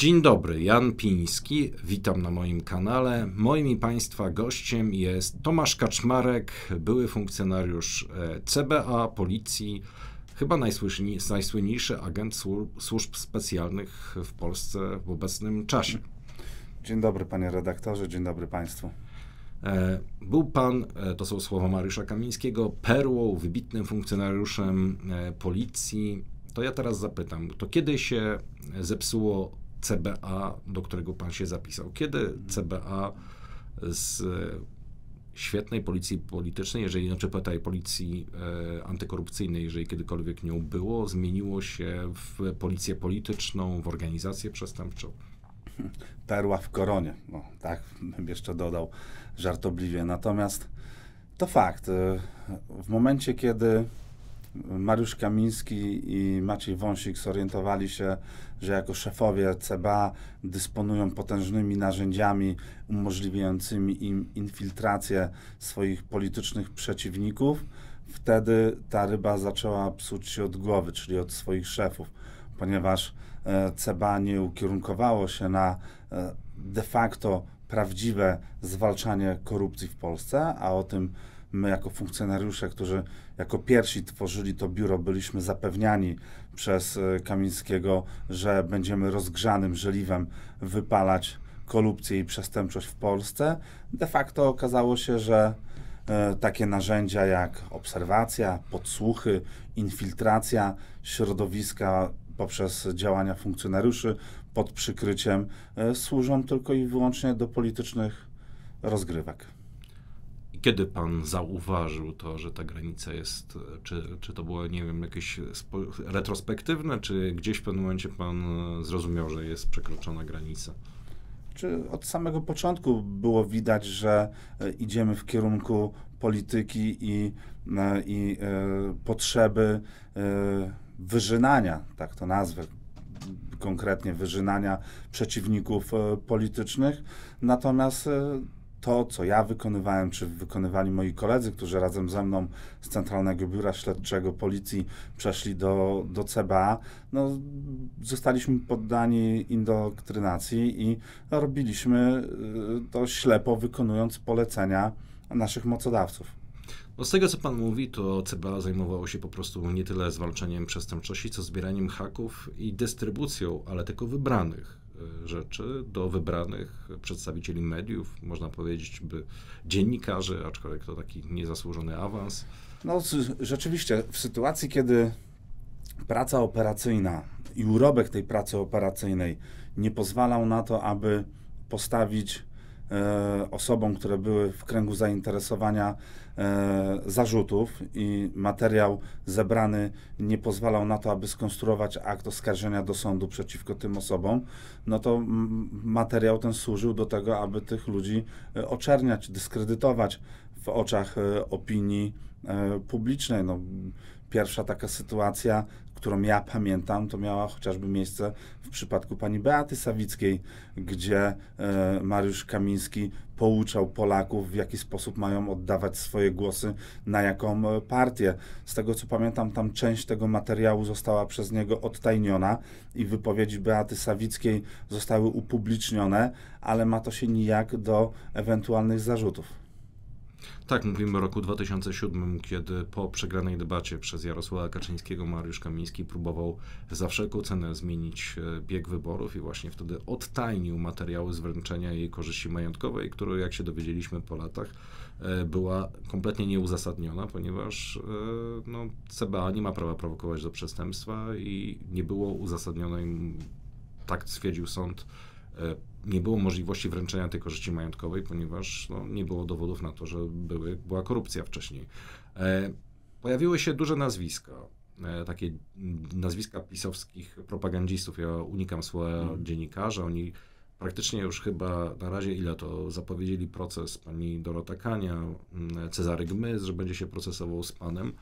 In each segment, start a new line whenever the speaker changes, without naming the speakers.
Dzień dobry, Jan Piński, witam na moim kanale. Moim i Państwa gościem jest Tomasz Kaczmarek, były funkcjonariusz e, CBA, policji, chyba najsłynniejszy, agent służb, służb specjalnych w Polsce w obecnym czasie. Dzień dobry, panie redaktorze, dzień dobry Państwu. E, był pan, e, to są słowa Mariusza Kamińskiego, perłą, wybitnym funkcjonariuszem policji. To ja teraz zapytam, to kiedy się zepsuło CBA, do którego pan się zapisał. Kiedy mhm. CBA z e, świetnej policji politycznej, jeżeli znaczy tej policji e, antykorupcyjnej, jeżeli kiedykolwiek nią było, zmieniło się w policję polityczną, w organizację przestępczą. Perła w koronie. No, tak bym jeszcze dodał żartobliwie.
Natomiast to fakt. E, w momencie, kiedy Mariusz Kamiński i Maciej Wąsik zorientowali się, że jako szefowie CBA dysponują potężnymi narzędziami umożliwiającymi im infiltrację swoich politycznych przeciwników, wtedy ta ryba zaczęła psuć się od głowy, czyli od swoich szefów, ponieważ e, CBA nie ukierunkowało się na e, de facto prawdziwe zwalczanie korupcji w Polsce, a o tym my jako funkcjonariusze, którzy jako pierwsi tworzyli to biuro, byliśmy zapewniani przez e, Kamińskiego, że będziemy rozgrzanym żeliwem wypalać korupcję i przestępczość w Polsce. De facto okazało się, że e, takie narzędzia jak obserwacja, podsłuchy, infiltracja środowiska poprzez działania funkcjonariuszy pod przykryciem e, służą tylko i wyłącznie do politycznych
rozgrywek. Kiedy pan zauważył to, że ta granica jest, e, czy, czy to było, nie wiem, jakieś retrospektywne, czy gdzieś w pewnym momencie pan e, zrozumiał, że jest przekroczona granica? Czy od samego początku było widać, że e,
idziemy w kierunku polityki i, i potrzeby y, wyżynania, tak to nazwę, konkretnie wyżynania przeciwników politycznych. Natomiast to, co ja wykonywałem, czy wykonywali moi koledzy, którzy razem ze mną z Centralnego Biura Śledczego Policji przeszli do, do CBA, no, zostaliśmy poddani indoktrynacji i robiliśmy y, to ślepo, wykonując polecenia naszych mocodawców.
No z tego, co Pan mówi, to CBA zajmowało się po prostu nie tyle zwalczaniem przestępczości, co zbieraniem haków i dystrybucją, ale tylko wybranych rzeczy do wybranych przedstawicieli mediów, można powiedzieć, by dziennikarzy, aczkolwiek to taki niezasłużony awans. No rzeczywiście, w sytuacji,
kiedy praca operacyjna i urobek tej pracy operacyjnej nie pozwalał na to, aby postawić e, osobom, które były w kręgu zainteresowania E, zarzutów i materiał zebrany nie pozwalał na to, aby skonstruować akt oskarżenia do sądu przeciwko tym osobom, no to materiał ten służył do tego, aby tych ludzi e, oczerniać, dyskredytować w oczach e, opinii publicznej. No, pierwsza taka sytuacja, którą ja pamiętam, to miała chociażby miejsce w przypadku pani Beaty Sawickiej, gdzie e, Mariusz Kamiński pouczał Polaków, w jaki sposób mają oddawać swoje głosy, na jaką e, partię. Z tego co pamiętam, tam część tego materiału została przez niego odtajniona i wypowiedzi Beaty Sawickiej zostały upublicznione, ale ma to się nijak do ewentualnych zarzutów.
Tak, mówimy o roku 2007, kiedy po przegranej debacie przez Jarosława Kaczyńskiego Mariusz Kamiński próbował za wszelką cenę zmienić e, bieg wyborów i właśnie wtedy odtajnił materiały z wręczenia jej korzyści majątkowej, które jak się dowiedzieliśmy po latach e, była kompletnie nieuzasadniona, ponieważ e, no, CBA nie ma prawa prowokować do przestępstwa i nie było uzasadnionej, tak stwierdził sąd, nie było możliwości wręczenia tej korzyści majątkowej, ponieważ no, nie było dowodów na to, że były, była korupcja wcześniej. E, pojawiły się duże nazwiska, e, takie nazwiska pisowskich propagandzistów. Ja unikam słowa mhm. dziennikarza, oni praktycznie już chyba na razie ile to zapowiedzieli proces pani Dorota Kania, Cezary Gmyz, że będzie się procesował z panem.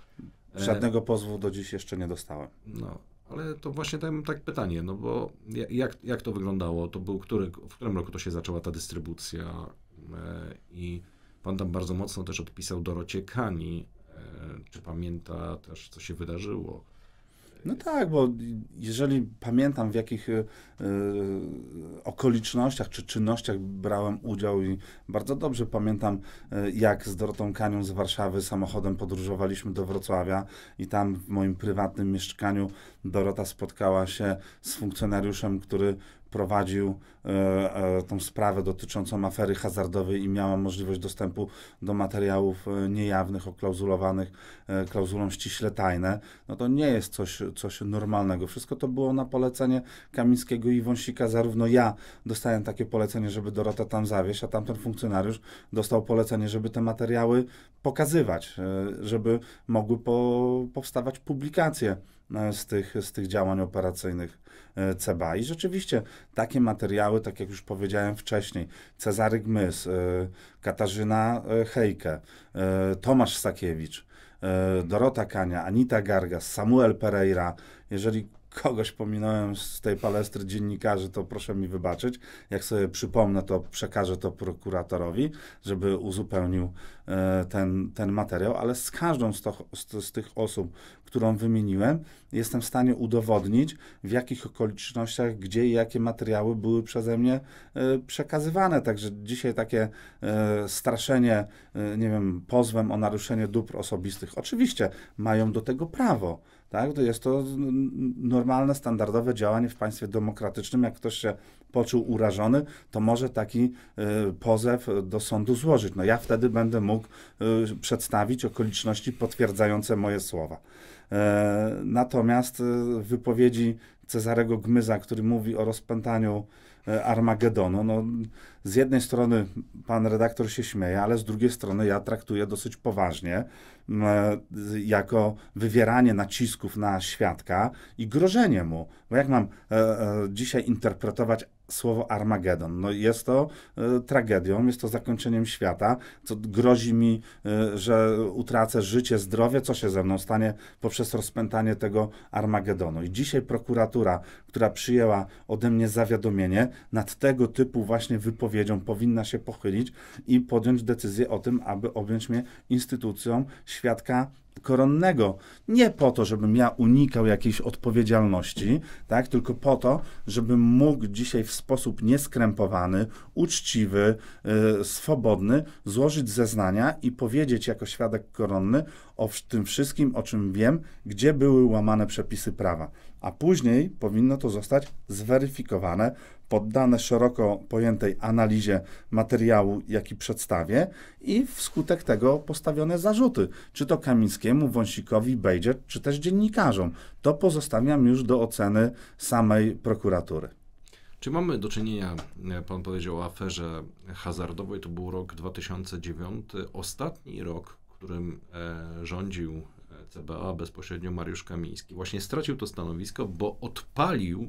E, Żadnego pozwu do dziś jeszcze nie dostałem. No, ale to właśnie dałem tak pytanie, no bo jak, jak to wyglądało? To był który, w którym roku to się zaczęła ta dystrybucja? E, I pan tam bardzo mocno też odpisał Dorocie Kani. E, czy pamięta też, co się wydarzyło?
No tak, bo jeżeli pamiętam w jakich y, y, okolicznościach czy czynnościach brałem udział i bardzo dobrze pamiętam y, jak z Dorotą Kanią z Warszawy samochodem podróżowaliśmy do Wrocławia i tam w moim prywatnym mieszkaniu Dorota spotkała się z funkcjonariuszem, który prowadził e, e, tą sprawę dotyczącą afery hazardowej i miałam możliwość dostępu do materiałów e, niejawnych, oklauzulowanych e, klauzulą ściśle tajne, no to nie jest coś, coś normalnego. Wszystko to było na polecenie Kamińskiego i Wąsika. Zarówno ja dostałem takie polecenie, żeby Dorota tam zawieść, a tamten funkcjonariusz dostał polecenie, żeby te materiały pokazywać, e, żeby mogły po, powstawać publikacje E, z tych, z tych działań operacyjnych e, CBA. I rzeczywiście takie materiały, tak jak już powiedziałem wcześniej, Cezary Gmys, e, Katarzyna Hejke, Tomasz Sakiewicz, Dorota Kania, Anita Gargas, Samuel Pereira, jeżeli kogoś pominąłem z tej palestry dziennikarzy, to proszę mi wybaczyć. Jak sobie przypomnę, to przekażę to prokuratorowi, żeby uzupełnił e, ten, ten materiał, ale z każdą z, to, z, z tych osób, którą wymieniłem, jestem w stanie udowodnić, w jakich okolicznościach, gdzie i jakie materiały były przeze mnie e, przekazywane. Także dzisiaj takie e, straszenie, nie wiem, pozwem o naruszenie dóbr osobistych, oczywiście mają do tego prawo tak? To jest to normalne, standardowe działanie w państwie demokratycznym. Jak ktoś się poczuł urażony, to może taki y, pozew do sądu złożyć. No ja wtedy będę mógł y, przedstawić okoliczności potwierdzające moje słowa. E, natomiast wypowiedzi Cezarego Gmyza, który mówi o rozpętaniu E, Armagedonu. No, z jednej strony pan redaktor się śmieje, ale z drugiej strony ja traktuję dosyć poważnie jako wywieranie nacisków na świadka i grożenie mu. Bo jak mam e, e, dzisiaj interpretować słowo Armagedon. No jest to y, tragedią, jest to zakończeniem świata, co grozi mi, y, że utracę życie, zdrowie, co się ze mną stanie poprzez rozpętanie tego Armagedonu. I dzisiaj prokuratura, która przyjęła ode mnie zawiadomienie, nad tego typu właśnie wypowiedzią powinna się pochylić i podjąć decyzję o tym, aby objąć mnie instytucją świadka koronnego. Nie po to, żebym ja unikał jakiejś odpowiedzialności, tak? tylko po to, żebym mógł dzisiaj w sposób nieskrępowany, uczciwy, yy, swobodny złożyć zeznania i powiedzieć jako świadek koronny o tym wszystkim, o czym wiem, gdzie były łamane przepisy prawa a później powinno to zostać zweryfikowane, poddane szeroko pojętej analizie materiału, jaki przedstawię, i wskutek tego postawione zarzuty, czy to Kamińskiemu, Wąsikowi, Bejdzie, czy też dziennikarzom. To pozostawiam już do oceny samej prokuratury.
Czy mamy do czynienia, e, pan powiedział o aferze hazardowej, to był rok 2009, ostatni rok, którym e, rządził CBA bezpośrednio Mariusz Kamiński. Właśnie stracił to stanowisko, bo odpalił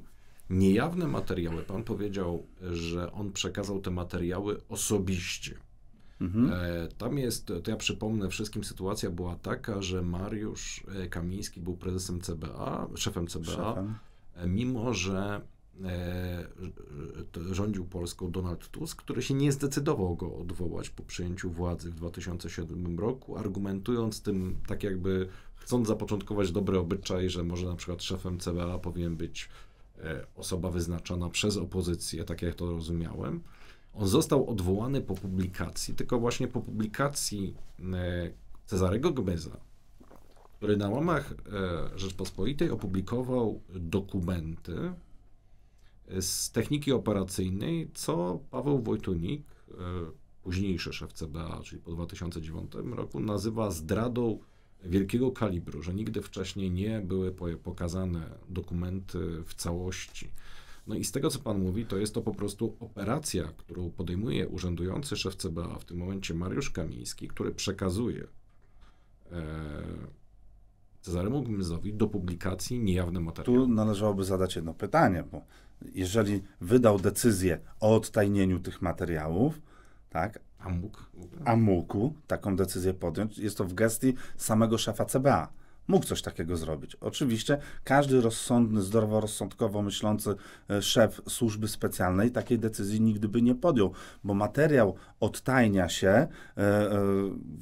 niejawne materiały. Pan powiedział, że on przekazał te materiały osobiście. Mhm. E, tam jest, to ja przypomnę wszystkim, sytuacja była taka, że Mariusz e, Kamiński był prezesem CBA, szefem CBA, szefem. E, mimo że rządził Polską Donald Tusk, który się nie zdecydował go odwołać po przejęciu władzy w 2007 roku, argumentując tym tak jakby chcąc zapoczątkować dobry obyczaj, że może na przykład szefem CBA powinien być e, osoba wyznaczona przez opozycję, tak jak to rozumiałem. On został odwołany po publikacji, tylko właśnie po publikacji e, Cezarego Gmyza, który na łamach e, Rzeczpospolitej opublikował dokumenty z techniki operacyjnej, co Paweł Wojtunik, późniejszy szef CBA, czyli po 2009 roku, nazywa zdradą wielkiego kalibru, że nigdy wcześniej nie były pokazane dokumenty w całości. No i z tego, co pan mówi, to jest to po prostu operacja, którą podejmuje urzędujący szef CBA, w tym momencie Mariusz Kamiński, który przekazuje e, Cezaremu Gmyzowi do publikacji niejawne materiały. Tu należałoby zadać jedno pytanie, bo jeżeli wydał
decyzję o odtajnieniu tych materiałów, tak, Amuk. Amuku taką decyzję podjąć. Jest to w gestii samego szefa CBA mógł coś takiego zrobić. Oczywiście każdy rozsądny, zdroworozsądkowo myślący e, szef służby specjalnej takiej decyzji nigdy by nie podjął, bo materiał odtajnia się e, e,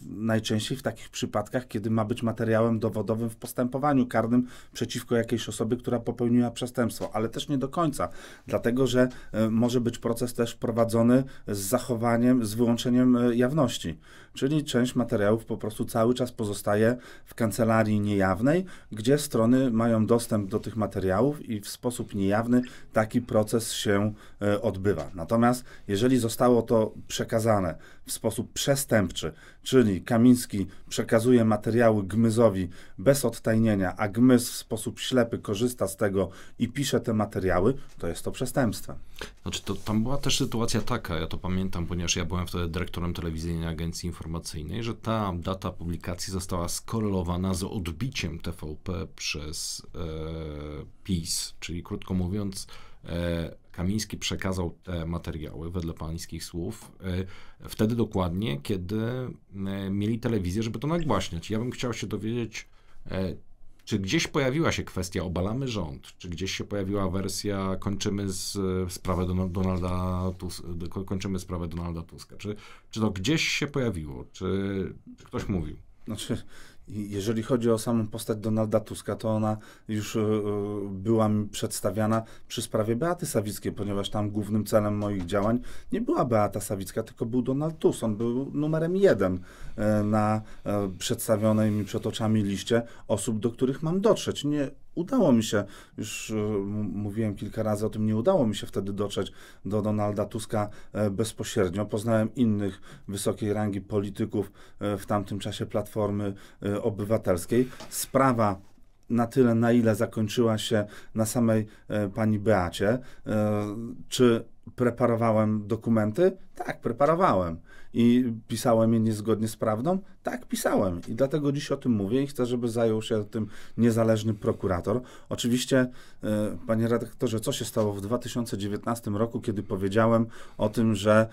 najczęściej w takich przypadkach, kiedy ma być materiałem dowodowym w postępowaniu karnym przeciwko jakiejś osobie, która popełniła przestępstwo, ale też nie do końca, dlatego że może być proces też prowadzony z zachowaniem, z wyłączeniem jawności czyli część materiałów po prostu cały czas pozostaje w kancelarii niejawnej, gdzie strony mają dostęp do tych materiałów i w sposób niejawny taki proces się e, odbywa. Natomiast jeżeli zostało to przekazane w sposób przestępczy, czyli Kamiński przekazuje materiały Gmyzowi bez odtajnienia, a Gmyz w sposób ślepy korzysta z tego i pisze te materiały, to jest to przestępstwo.
Znaczy, to, tam była też sytuacja taka, ja to pamiętam, ponieważ ja byłem wtedy dyrektorem telewizyjnej agencji informacyjnej, że ta data publikacji została skorelowana z odbiciem TVP przez e, PiS, czyli krótko mówiąc, E, Kamiński przekazał te materiały, wedle pańskich słów, e, wtedy dokładnie, kiedy e, mieli telewizję, żeby to nagłaśniać. Ja bym chciał się dowiedzieć, czy gdzieś pojawiła się kwestia obalamy rząd? Czy gdzieś się pojawiła wersja kończymy z, sprawę Donalda Tuska, kończymy sprawę Donalda Tuska? Czy, czy to gdzieś się pojawiło? Czy, czy ktoś mówił? Znaczy, jeżeli chodzi o samą postać Donalda Tuska, to
ona już e, e, była mi przedstawiana przy sprawie Beaty Sawickiej, ponieważ tam głównym celem moich działań nie była Beata Sawicka, tylko był Donald Tusk. On był numerem jeden e, na przedstawionej mi przed oczami liście osób, do których mam dotrzeć. Nie udało mi się, już e, mówiłem kilka razy o tym, nie udało mi się wtedy dotrzeć do Donalda Tuska e, bezpośrednio. Poznałem innych wysokiej rangi polityków e, w tamtym czasie Platformy Obywatelskiej. Sprawa na tyle, na ile zakończyła się na samej pani Beacie. Czy preparowałem dokumenty? Tak, preparowałem. I pisałem je niezgodnie z prawdą? Tak pisałem i dlatego dziś o tym mówię i chcę, żeby zajął się tym niezależny prokurator. Oczywiście, e, panie redaktorze, co się stało w 2019 roku, kiedy powiedziałem o tym, że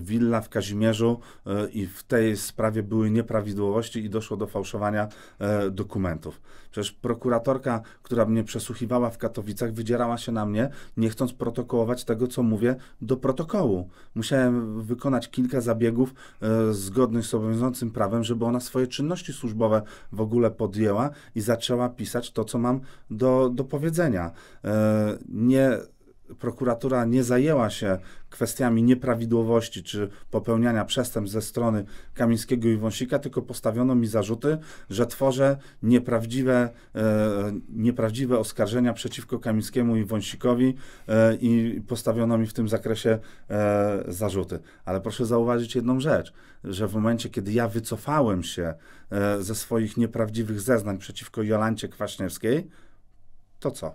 willa w Kazimierzu e, i w tej sprawie były nieprawidłowości i doszło do fałszowania e, dokumentów. Przecież prokuratorka, która mnie przesłuchiwała w Katowicach, wydzierała się na mnie, nie chcąc protokołować tego, co mówię, do protokołu. Musiałem wykonać kilka zabiegów zgodnych z obowiązującym prawem, żeby ona swoje czynności służbowe w ogóle podjęła i zaczęła pisać to, co mam do, do powiedzenia. E, nie prokuratura nie zajęła się kwestiami nieprawidłowości czy popełniania przestępstw ze strony Kamińskiego i Wąsika, tylko postawiono mi zarzuty, że tworzę nieprawdziwe, e, nieprawdziwe oskarżenia przeciwko Kamińskiemu i Wąsikowi e, i postawiono mi w tym zakresie e, zarzuty. Ale proszę zauważyć jedną rzecz, że w momencie, kiedy ja wycofałem się e, ze swoich nieprawdziwych zeznań przeciwko Jolancie Kwaśniewskiej, to co?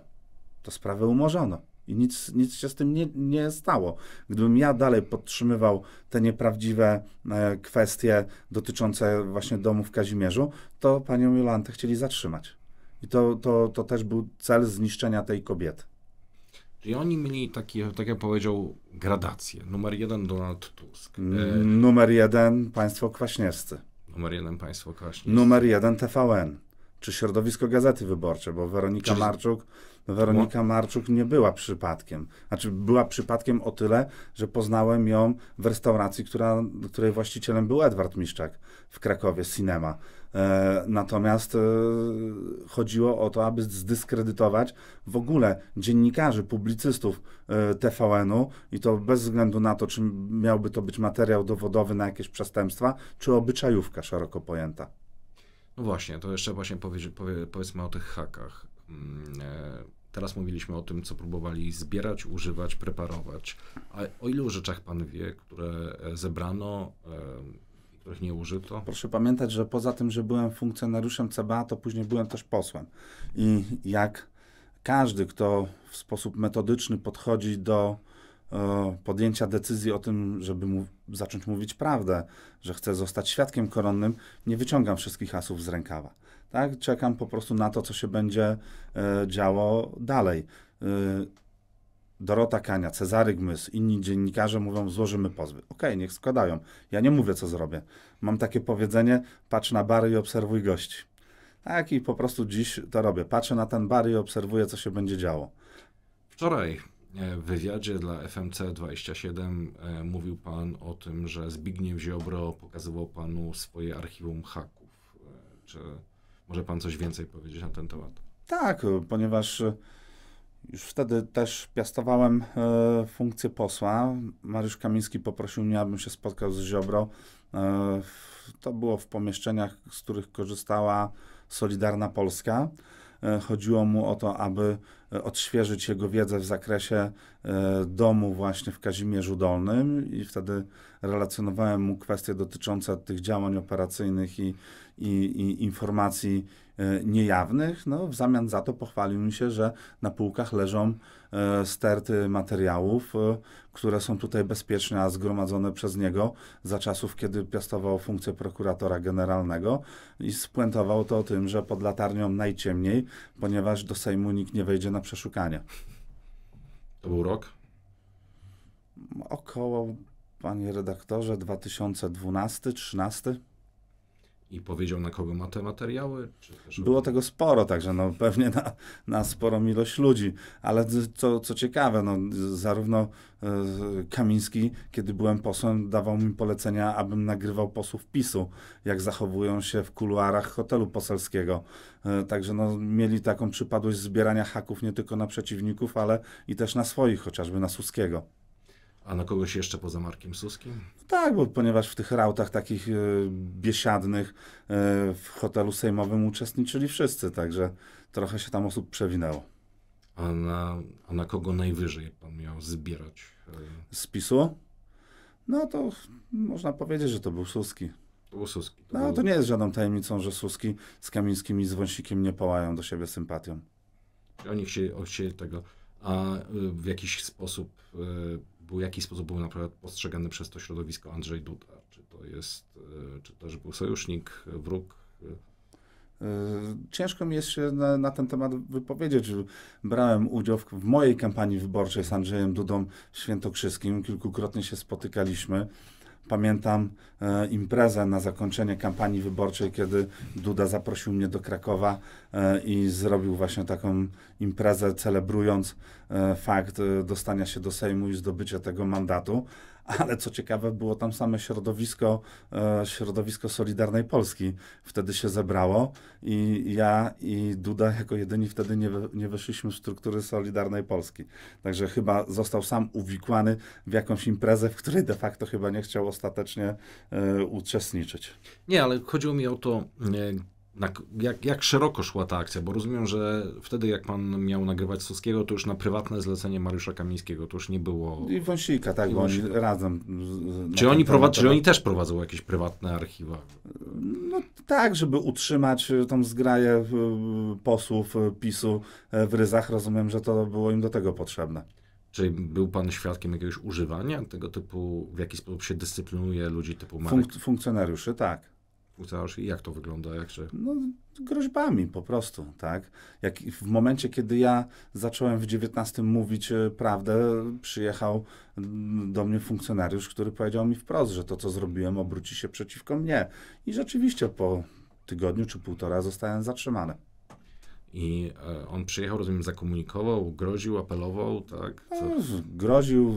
To sprawę umorzono. I nic, nic się z tym nie, nie stało. Gdybym ja dalej podtrzymywał te nieprawdziwe e, kwestie dotyczące właśnie domu w Kazimierzu, to panią Jolantę chcieli zatrzymać. I to, to, to też był cel zniszczenia tej kobiety.
Czyli oni mieli takie, tak jak powiedział, gradację. Numer jeden Donald Tusk. N e, numer jeden państwo kwaśniewscy. Numer jeden państwo kwaśniewscy. Numer
jeden TVN. Czy środowisko Gazety Wyborcze, bo Weronika Czyli... Marczuk no, Weronika Marczuk nie była przypadkiem. Znaczy, była przypadkiem o tyle, że poznałem ją w restauracji, która, której właścicielem był Edward Miszczak w Krakowie, Cinema. E, natomiast e, chodziło o to, aby zdyskredytować w ogóle dziennikarzy, publicystów e, TVN-u i to bez względu na to, czy miałby to być materiał dowodowy na jakieś przestępstwa, czy obyczajówka szeroko pojęta.
No właśnie, to jeszcze właśnie powie, powie, powiedzmy o tych hakach. Mm, e, teraz mówiliśmy o tym, co próbowali zbierać, używać, preparować. A o ilu rzeczach pan wie, które e, zebrano, e, których nie
użyto? Proszę pamiętać, że poza tym, że byłem funkcjonariuszem CBA, to później byłem też posłem. I jak każdy, kto w sposób metodyczny podchodzi do podjęcia decyzji o tym, żeby mu, zacząć mówić prawdę, że chcę zostać świadkiem koronnym, nie wyciągam wszystkich asów z rękawa tak? Czekam po prostu na to, co się będzie e, działo dalej. E, Dorota Kania, Cezary Gmys, inni dziennikarze mówią, złożymy pozwy. Okej, okay, niech składają. Ja nie mówię, co zrobię. Mam takie powiedzenie, patrz na bary i obserwuj gości. Tak, i po prostu dziś to robię. Patrzę na ten bar i obserwuję, co się będzie działo.
Wczoraj e, w wywiadzie dla FMC27 mówił Pan o tym, że Zbigniew Ziobro pokazywał Panu swoje archiwum haków. Czy może pan coś więcej powiedzieć na ten temat?
Tak, e, ponieważ e, już wtedy też piastowałem e, funkcję posła. Mariusz Kamiński poprosił mnie, abym się spotkał z Ziobro. E, to było w pomieszczeniach, z których korzystała Solidarna Polska. E, chodziło mu o to, aby e, odświeżyć jego wiedzę w zakresie domu właśnie w Kazimierzu Dolnym i wtedy relacjonowałem mu kwestie dotyczące tych działań operacyjnych i i, i informacji e, niejawnych. No, w zamian za to pochwalił mi się, że na półkach leżą e, sterty materiałów, e, które są tutaj bezpiecznie, a zgromadzone przez niego za czasów, kiedy piastował funkcję prokuratora generalnego i spuentował to o tym, że pod latarnią najciemniej, ponieważ do Sejmu nikt nie wejdzie na przeszukanie. To był rok? Około, panie redaktorze, 2012-13 i powiedział, na kogo ma te
materiały?
Było tego sporo, także no, pewnie na, na sporą ilość ludzi, ale co, co ciekawe, no, zarówno e, Kamiński, kiedy byłem posłem, dawał mi polecenia, abym nagrywał posłów PiSu, jak zachowują się w kuluarach hotelu poselskiego. E, także no, mieli taką przypadłość zbierania haków nie tylko na przeciwników, ale i też na swoich, chociażby na Suskiego.
A na kogoś jeszcze poza Markiem Suskim?
Tak, bo ponieważ w tych rautach takich e, biesiadnych e, w hotelu sejmowym uczestniczyli wszyscy, także trochę się tam osób przewinęło. A na, a na kogo najwyżej pan miał zbierać? E... No to można powiedzieć, że to był Suski. To był Suski. To no był... to nie jest żadną tajemnicą, że Suski z Kamińskim i z Wąsikiem nie połają do siebie sympatią.
Oni chcieli, chcieli tego, a e, w jakiś sposób w jaki sposób był naprawdę postrzegany przez to środowisko Andrzej Duda? Czy to jest, e, czy też był sojusznik, wróg? E,
ciężko mi jest się na, na, ten temat wypowiedzieć. Brałem udział w, w, mojej kampanii wyborczej z Andrzejem Dudą w Świętokrzyskim. Kilkukrotnie się spotykaliśmy. Pamiętam e, imprezę na zakończenie kampanii wyborczej, kiedy Duda zaprosił mnie do Krakowa e, i zrobił właśnie taką imprezę, celebrując E, fakt e, dostania się do Sejmu i zdobycia tego mandatu, ale co ciekawe, było tam same środowisko, e, środowisko Solidarnej Polski. Wtedy się zebrało i ja i Duda jako jedyni wtedy nie, nie weszliśmy w struktury Solidarnej Polski. Także chyba został sam uwikłany w jakąś imprezę, w której de facto chyba nie chciał ostatecznie uczestniczyć.
Nie, ale chodziło mi o to, tak, jak, jak szeroko szła ta akcja? Bo rozumiem, że wtedy jak pan miał nagrywać Suskiego, to już na prywatne zlecenie Mariusza Kamińskiego, to już nie było... I Wąsika, tak, I Wąsika. oni razem... czy oni, prowad... oni też prowadzą jakieś prywatne archiwa?
No tak, żeby utrzymać y, tą zgraję y, posłów y, PiSu w ryzach, rozumiem, że to było im do tego potrzebne. Czyli był pan świadkiem jakiegoś używania tego typu, w jaki sposób się dyscyplinuje ludzi typu Marek? Funk funkcjonariuszy, tak rzucasz i jak to wygląda? Jak się... No, groźbami po prostu, tak? Jak w momencie, kiedy ja zacząłem w 19 mówić e, prawdę, przyjechał mm, do mnie funkcjonariusz, który powiedział mi wprost, że to, co zrobiłem, obróci się przeciwko mnie. I rzeczywiście po tygodniu czy półtora zostałem zatrzymany. I e, on przyjechał, rozumiem, zakomunikował, groził, apelował, tak? No, co? Groził,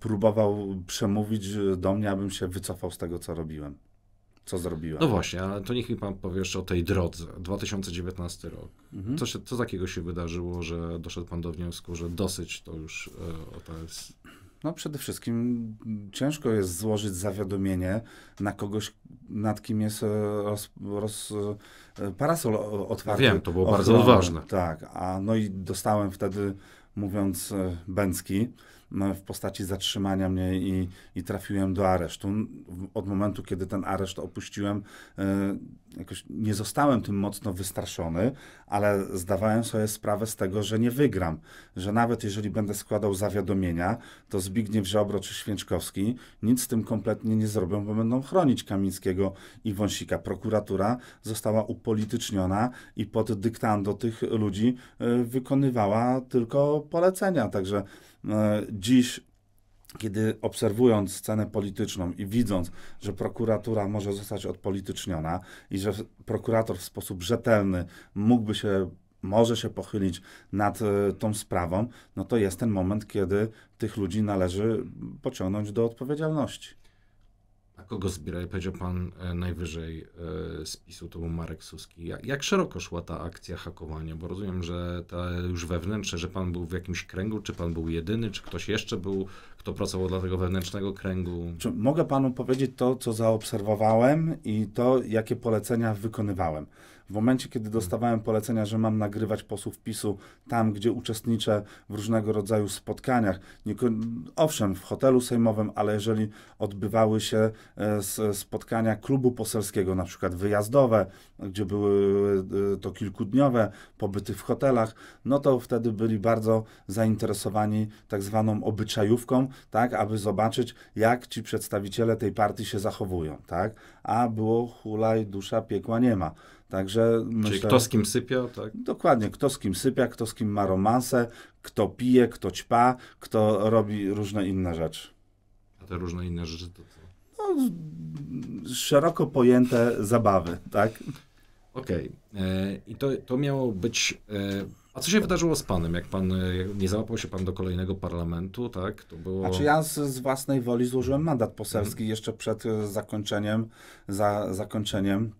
próbował przemówić do mnie, abym się wycofał z tego, co robiłem
co zrobiłem. No właśnie, ale to niech mi pan powie jeszcze o tej drodze. 2019 rok. Mhm. Co, się, co takiego się wydarzyło, że doszedł pan do wniosku, że dosyć to już e, o to jest... No przede wszystkim ciężko jest złożyć zawiadomienie na kogoś,
nad kim jest e, roz, roz E, parasol otwarty. Wiem, to było ochrony. bardzo odważne. Tak, a no i dostałem wtedy, mówiąc e, Bęcki, no, w postaci zatrzymania mnie i, i trafiłem do aresztu. Od momentu, kiedy ten areszt opuściłem, e, jakoś nie zostałem tym mocno wystraszony, ale zdawałem sobie sprawę z tego, że nie wygram, że nawet jeżeli będę składał zawiadomienia, to Zbigniew Ziobro czy Święczkowski nic z tym kompletnie nie zrobią, bo będą chronić Kamińskiego i Wąsika. Prokuratura została upokorzona upolityczniona i pod dyktando tych ludzi e, wykonywała tylko polecenia. Także e, dziś kiedy obserwując scenę polityczną i widząc, że prokuratura może zostać odpolityczniona i że prokurator w sposób rzetelny mógłby się, może się pochylić nad e, tą sprawą, no to jest ten moment, kiedy tych ludzi
należy pociągnąć do odpowiedzialności. A kogo zbierali? Powiedział pan e, najwyżej e, z PiSu, to był Marek Suski. Jak, jak szeroko szła ta akcja hakowania? Bo rozumiem, że to już wewnętrzne, że pan był w jakimś kręgu, czy pan był jedyny, czy ktoś jeszcze był, kto pracował dla tego wewnętrznego kręgu? Czy
mogę panu powiedzieć to, co zaobserwowałem i to, jakie polecenia wykonywałem. W momencie, kiedy hmm. dostawałem polecenia, że mam nagrywać posłów PiSu tam, gdzie uczestniczę w różnego rodzaju spotkaniach, owszem, w hotelu sejmowym, ale jeżeli odbywały się e, spotkania klubu poselskiego, na przykład wyjazdowe, gdzie były e, to kilkudniowe pobyty w hotelach, no to wtedy byli bardzo zainteresowani tak zwaną obyczajówką, tak, aby zobaczyć, jak ci przedstawiciele tej partii się zachowują, tak, a było hulaj, dusza, piekła nie ma. Także myślę, Czyli kto z kim
sypia, tak?
Dokładnie, kto z kim sypia, kto z kim ma romanse, kto pije, kto ćpa, kto robi różne inne rzeczy. A te różne inne rzeczy to co? No, szeroko
pojęte zabawy, tak? Okej. Okay. E, I to, to miało być... E... A co się wydarzyło z panem, jak pan e, nie załapał się pan do kolejnego parlamentu, tak? To było... Znaczy
ja z, z własnej woli złożyłem mandat poselski
jeszcze przed e, zakończeniem, za,
zakończeniem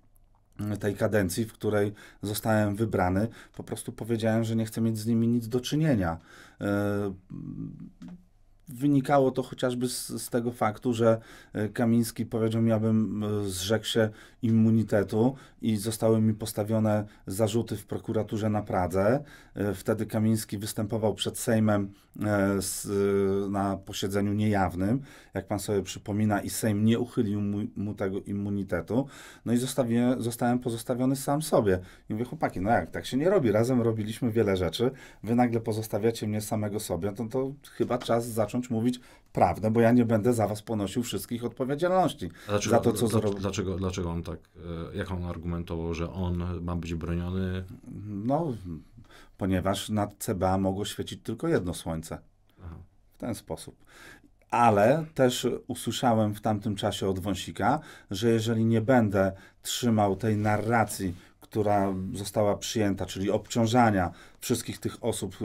tej kadencji, w której zostałem wybrany, po prostu powiedziałem, że nie chcę mieć z nimi nic do czynienia. E, wynikało to chociażby z, z tego faktu, że e, Kamiński powiedział mi, abym e, zrzekł się immunitetu i zostały mi postawione zarzuty w prokuraturze na Pradze. Wtedy Kamiński występował przed Sejmem E, z, na posiedzeniu niejawnym, jak pan sobie przypomina, i Sejm nie uchylił mu, mu tego immunitetu. No i zostawiłem, zostałem pozostawiony sam sobie. I mówię, chłopaki, no jak, tak się nie robi. Razem robiliśmy wiele rzeczy, wy nagle pozostawiacie mnie samego sobie, no to, to chyba czas zacząć mówić prawdę, bo ja nie będę za was ponosił wszystkich odpowiedzialności dlaczego, za to, co zrobił. Dlaczego, dlaczego on tak,
e, jak on argumentował, że on ma być broniony? No,
ponieważ nad CBA mogło świecić tylko jedno słońce. Aha. W ten sposób. Ale też usłyszałem w tamtym czasie od Wąsika, że jeżeli nie będę trzymał tej narracji, która została przyjęta, czyli obciążania wszystkich tych osób e,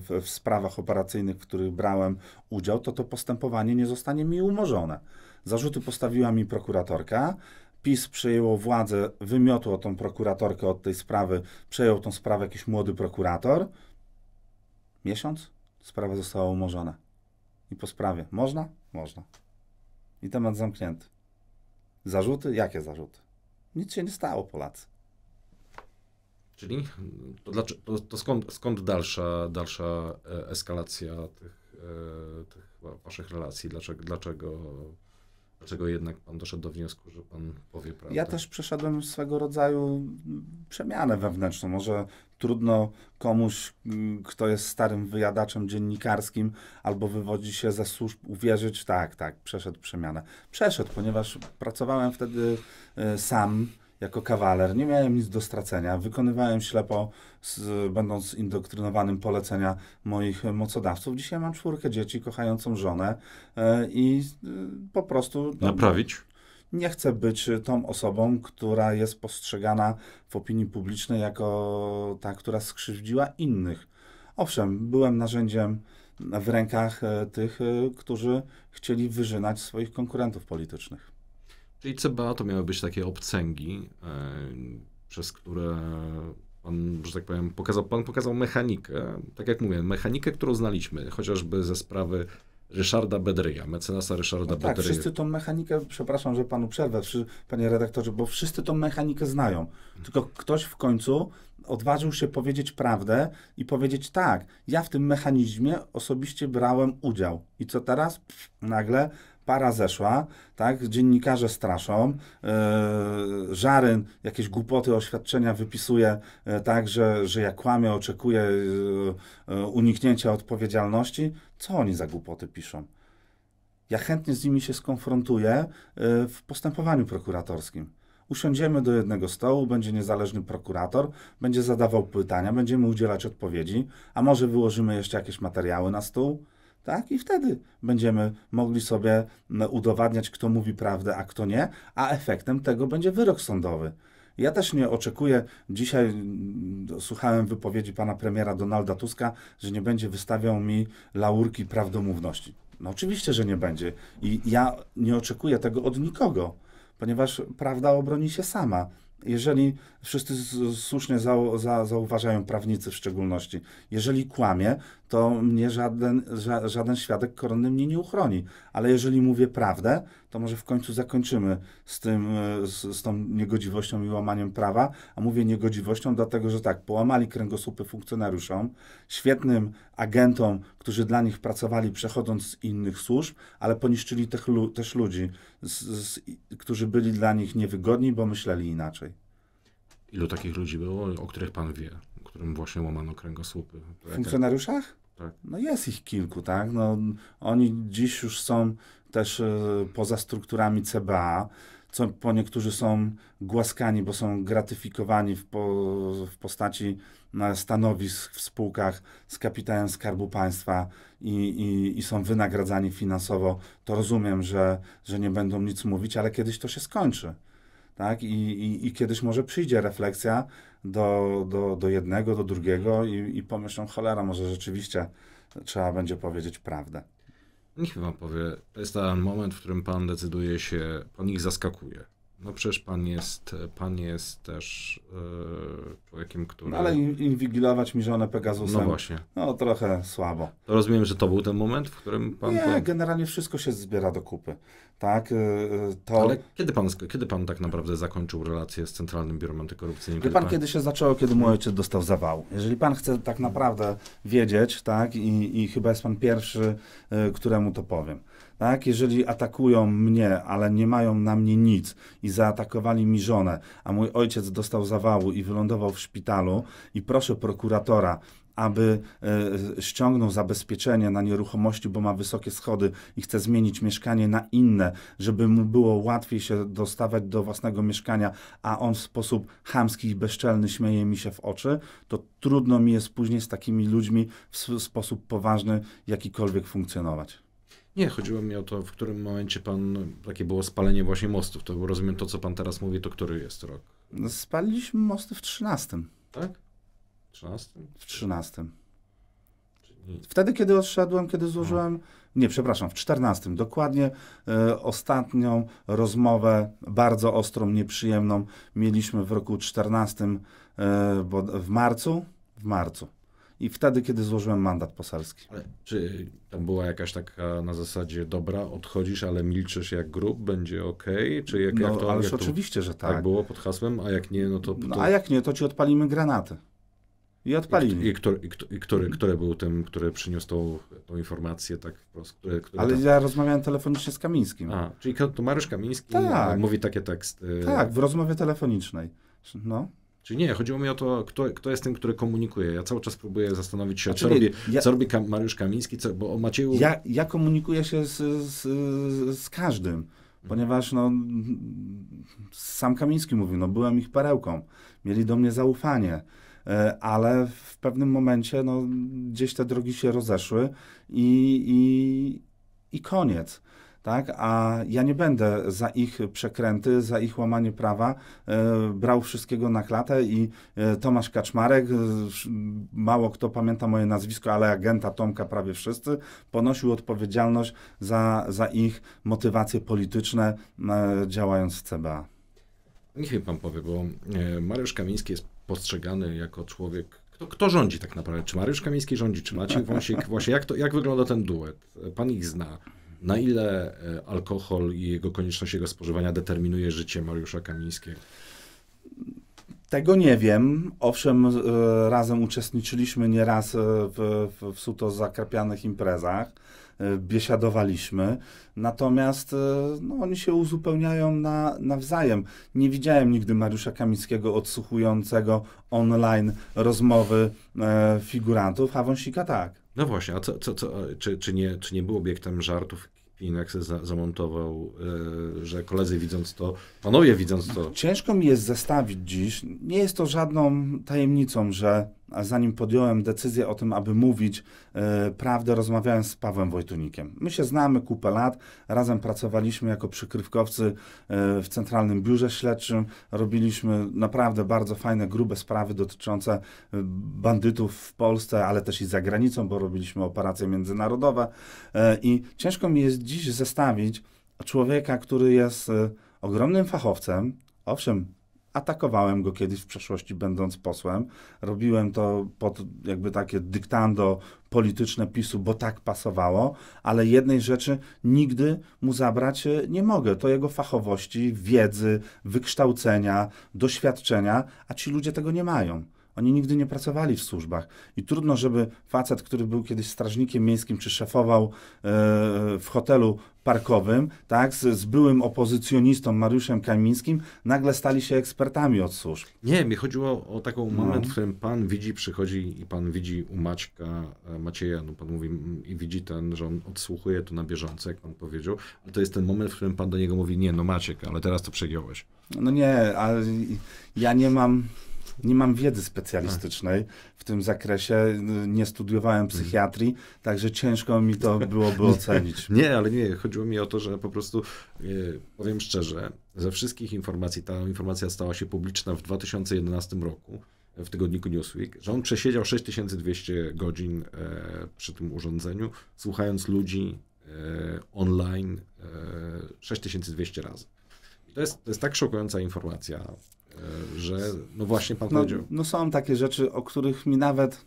w, w sprawach operacyjnych, w których brałem udział, to to postępowanie nie zostanie mi umorzone. Zarzuty postawiła mi prokuratorka. PiS przejęło władzę, wymiotło tą prokuratorkę od tej sprawy, przejął tą sprawę jakiś młody prokurator. Miesiąc? Sprawa została umorzona. I po sprawie. Można? Można. I temat zamknięty. Zarzuty? Jakie zarzuty? Nic się nie stało, Polacy.
Czyli to, to, to skąd, skąd, dalsza, dalsza e, eskalacja tych, e, tych waszych relacji? Dlaczego, dlaczego Dlaczego jednak pan doszedł do wniosku, że pan powie prawdę? Ja też
przeszedłem swego rodzaju przemianę
wewnętrzną. Może trudno
komuś, mm, kto jest starym wyjadaczem dziennikarskim albo wywodzi się ze służb, uwierzyć, tak, tak, przeszedł przemianę. Przeszedł, ponieważ pracowałem wtedy e, sam jako kawaler. Nie miałem nic do stracenia. Wykonywałem ślepo, z, będąc indoktrynowanym polecenia moich mocodawców. Dzisiaj mam czwórkę dzieci, kochającą żonę e, i e, po prostu... No, Naprawić? nie chcę być tą osobą, która jest postrzegana w opinii publicznej jako ta, która skrzywdziła innych. Owszem, byłem narzędziem w rękach e, tych, którzy chcieli wyżynać swoich konkurentów politycznych.
Czyli CBA to miały być takie obcęgi, e, przez które pan, że tak powiem, pokazał, pan pokazał mechanikę, tak jak mówię, mechanikę, którą znaliśmy, chociażby ze sprawy Ryszarda Bedryja, mecenasa Ryszarda no tak, Bedryja. wszyscy
tą mechanikę, przepraszam, że panu przerwę, panie redaktorze, bo wszyscy tą mechanikę znają. Tylko ktoś w końcu odważył się powiedzieć prawdę i powiedzieć tak, ja w tym mechanizmie osobiście brałem udział. I co teraz? Pff, nagle para zeszła, tak? dziennikarze straszą, yy, Żaryn jakieś głupoty, oświadczenia wypisuje yy, tak, że, że ja kłamię, oczekuję yy, e, uniknięcia odpowiedzialności. Co oni za głupoty piszą? Ja chętnie z nimi się skonfrontuję w postępowaniu prokuratorskim usiądziemy do jednego stołu, będzie niezależny prokurator, będzie zadawał pytania, będziemy udzielać odpowiedzi, a może wyłożymy jeszcze jakieś materiały na stół tak? I wtedy będziemy mogli sobie no, udowadniać, kto mówi prawdę, a kto nie, a efektem tego będzie wyrok sądowy. Ja też nie oczekuję, dzisiaj mm, słuchałem wypowiedzi pana premiera Donalda Tuska, że nie będzie wystawiał mi laurki prawdomówności. No oczywiście, że nie będzie. I ja nie oczekuję tego od nikogo, ponieważ prawda obroni się sama. Jeżeli wszyscy słusznie zau, za, zauważają prawnicy w szczególności, jeżeli kłamie, to mnie żaden, ża, żaden świadek koronny mnie nie uchroni. Ale jeżeli mówię prawdę, to może w końcu zakończymy z, tym, e, z, z tą niegodziwością i łamaniem prawa. A mówię niegodziwością, dlatego że tak, połamali kręgosłupy funkcjonariuszom, świetnym agentom, którzy dla nich pracowali, przechodząc z innych służb, ale poniszczyli tych, też ludzi, z, z, którzy byli dla nich niewygodni,
bo myśleli inaczej. Ilu takich ludzi było, o których pan wie? którym właśnie łamano kręgosłupy. W funkcjonariuszach? Tak.
No jest ich kilku, tak? No, oni dziś już są też y, poza strukturami CBA, co, po niektórzy są głaskani, bo są gratyfikowani w, po, w postaci na stanowisk w spółkach z kapitałem Skarbu Państwa i, i, i, są wynagradzani finansowo, to rozumiem, że, że nie będą nic mówić, ale kiedyś to się skończy tak? I, i, i kiedyś może przyjdzie refleksja do, do, do jednego, do drugiego i, i pomyślą, cholera, może rzeczywiście trzeba będzie powiedzieć prawdę.
Niech wam powie, to jest ten moment, w którym pan decyduje się, pan ich zaskakuje. No przecież pan jest, pan jest też yy, człowiekiem, który... No ale inwigilować
mi żonę Pegasusem. No właśnie. No trochę
słabo. To rozumiem, że to był ten moment, w którym pan... Nie, pan... generalnie wszystko się zbiera do kupy. Tak, y, y, to... Ale kiedy pan, kiedy pan tak naprawdę zakończył relację z Centralnym Biurem Antykorupcyjnym? Kiedy pan, pan, kiedy się
zaczęło, kiedy mój ojciec
dostał zawał.
Jeżeli pan chce tak naprawdę wiedzieć, tak, i, i chyba jest pan pierwszy, y, któremu to powiem. Tak? Jeżeli atakują mnie, ale nie mają na mnie nic i zaatakowali mi żonę, a mój ojciec dostał zawału i wylądował w szpitalu i proszę prokuratora, aby e, ściągnął zabezpieczenie na nieruchomości, bo ma wysokie schody i chce zmienić mieszkanie na inne, żeby mu było łatwiej się dostawać do własnego mieszkania, a on w sposób chamski i bezczelny śmieje mi się w oczy, to trudno mi
jest później z takimi ludźmi w sposób poważny jakikolwiek funkcjonować. Nie, chodziło mi o to, w którym momencie pan, no, takie było spalenie właśnie mostów. To rozumiem to, co pan teraz mówi, to który jest rok? No, spaliliśmy mosty w 13. Tak? 13?
W 13. Wtedy, kiedy odszedłem, kiedy złożyłem, no. nie, przepraszam, w 14. Dokładnie y, ostatnią rozmowę, bardzo ostrą, nieprzyjemną, mieliśmy w roku 14, y, e, bo w marcu, w marcu.
I wtedy, kiedy złożyłem mandat poselski. Ale czy tam była jakaś taka na zasadzie, dobra, odchodzisz, ale milczysz jak grób, będzie ok? Czy jak, no, jak to, ależ jak to, oczywiście, że tak. Tak było pod hasłem, a jak nie, no to... No, to... No, a
jak nie, to ci odpalimy granaty.
I odpalili. I, który, i, który, i który, który był tym, który przyniósł tą, tą informację tak wprost? Który, który Ale tam... ja rozmawiałem telefonicznie z Kamińskim. A, czyli to Mariusz Kamiński tak. E, mówi takie teksty. Tak, w
rozmowie telefonicznej. No.
Czyli nie, chodziło mi o to, kto, kto jest tym, który komunikuje. Ja cały czas próbuję zastanowić się, co, robi, ja, co robi Kam, Mariusz Kamiński, co, bo o Macieju... Ja,
ja komunikuję się z, z, z każdym, ponieważ no, sam Kamiński mówił, no byłem ich perełką, mieli do mnie zaufanie. E, ale w pewnym momencie no, gdzieś te drogi się rozeszły i, i, i koniec. Tak? A ja nie będę za ich przekręty, za ich łamanie prawa e, brał wszystkiego na klatę i e, Tomasz Kaczmarek, e, mało kto pamięta moje nazwisko, ale agenta Tomka prawie wszyscy, ponosił odpowiedzialność za, za ich motywacje polityczne e, działając w CBA.
Niech mi pan powie, bo e, Mariusz Kamiński jest postrzegany jako człowiek, kto, kto rządzi tak naprawdę? Czy Mariusz Kamiński rządzi, czy Maciej Wąsik? Właśnie jak, to, jak wygląda ten duet? Pan ich zna. Na ile e, alkohol i jego konieczność jego spożywania determinuje życie Mariusza Kamińskiego? Tego nie wiem. Owszem, e, razem
uczestniczyliśmy nieraz e, w, w, w suto zakrapianych imprezach. E, biesiadowaliśmy. Natomiast e, no, oni się uzupełniają na, nawzajem. Nie widziałem nigdy Mariusza Kamickiego odsłuchującego online rozmowy e, figurantów, a Wąsika tak.
No właśnie, a co, co, co, czy, czy, nie, czy nie był obiektem żartów Klinek za, zamontował, e, że koledzy widząc to, panowie widząc to.
Ciężko mi jest zestawić dziś. Nie jest to żadną tajemnicą, że a zanim podjąłem decyzję o tym, aby mówić e, prawdę, rozmawiałem z Pawłem Wojtunikiem. My się znamy kupę lat, razem pracowaliśmy jako przykrywkowcy e, w Centralnym Biurze Śledczym, robiliśmy naprawdę bardzo fajne, grube sprawy dotyczące e, bandytów w Polsce, ale też i za granicą, bo robiliśmy operacje międzynarodowe i ciężko mi jest dziś zestawić człowieka, który jest ogromnym fachowcem, owszem, Atakowałem go kiedyś w przeszłości, będąc posłem. Robiłem to pod jakby takie dyktando polityczne PiSu, bo tak pasowało, ale jednej rzeczy nigdy mu zabrać e, nie mogę. To jego fachowości, wiedzy, wykształcenia, doświadczenia, a ci ludzie tego nie mają. Oni nigdy nie pracowali w służbach i trudno, żeby facet, który był kiedyś strażnikiem miejskim czy szefował e, w hotelu parkowym, tak, z, z byłym opozycjonistą Mariuszem Kamińskim, nagle stali się ekspertami od służb.
Nie, mi chodziło o taką no. moment, w którym pan widzi, przychodzi i pan widzi u Maćka, e, Macieja, no pan mówi mm, i widzi ten, że on odsłuchuje to na bieżąco, jak pan powiedział, ale to jest ten moment, w którym pan do niego mówi, nie, no Maciek, ale teraz to przegiąłeś.
No nie, ale ja nie mam nie mam wiedzy specjalistycznej w tym zakresie, nie studiowałem mhm. psychiatrii, także ciężko mi to byłoby ocenić. Nie,
ale nie, chodziło mi o to, że po prostu e, powiem szczerze, ze wszystkich informacji, ta informacja stała się publiczna w 2011 roku w tygodniku Newsweek, że on przesiedział 6200 godzin e, przy tym urządzeniu, słuchając ludzi e, online 6200 razy. to jest, to jest tak szokująca informacja że no właśnie pan no, powiedział.
No są takie rzeczy, o których mi nawet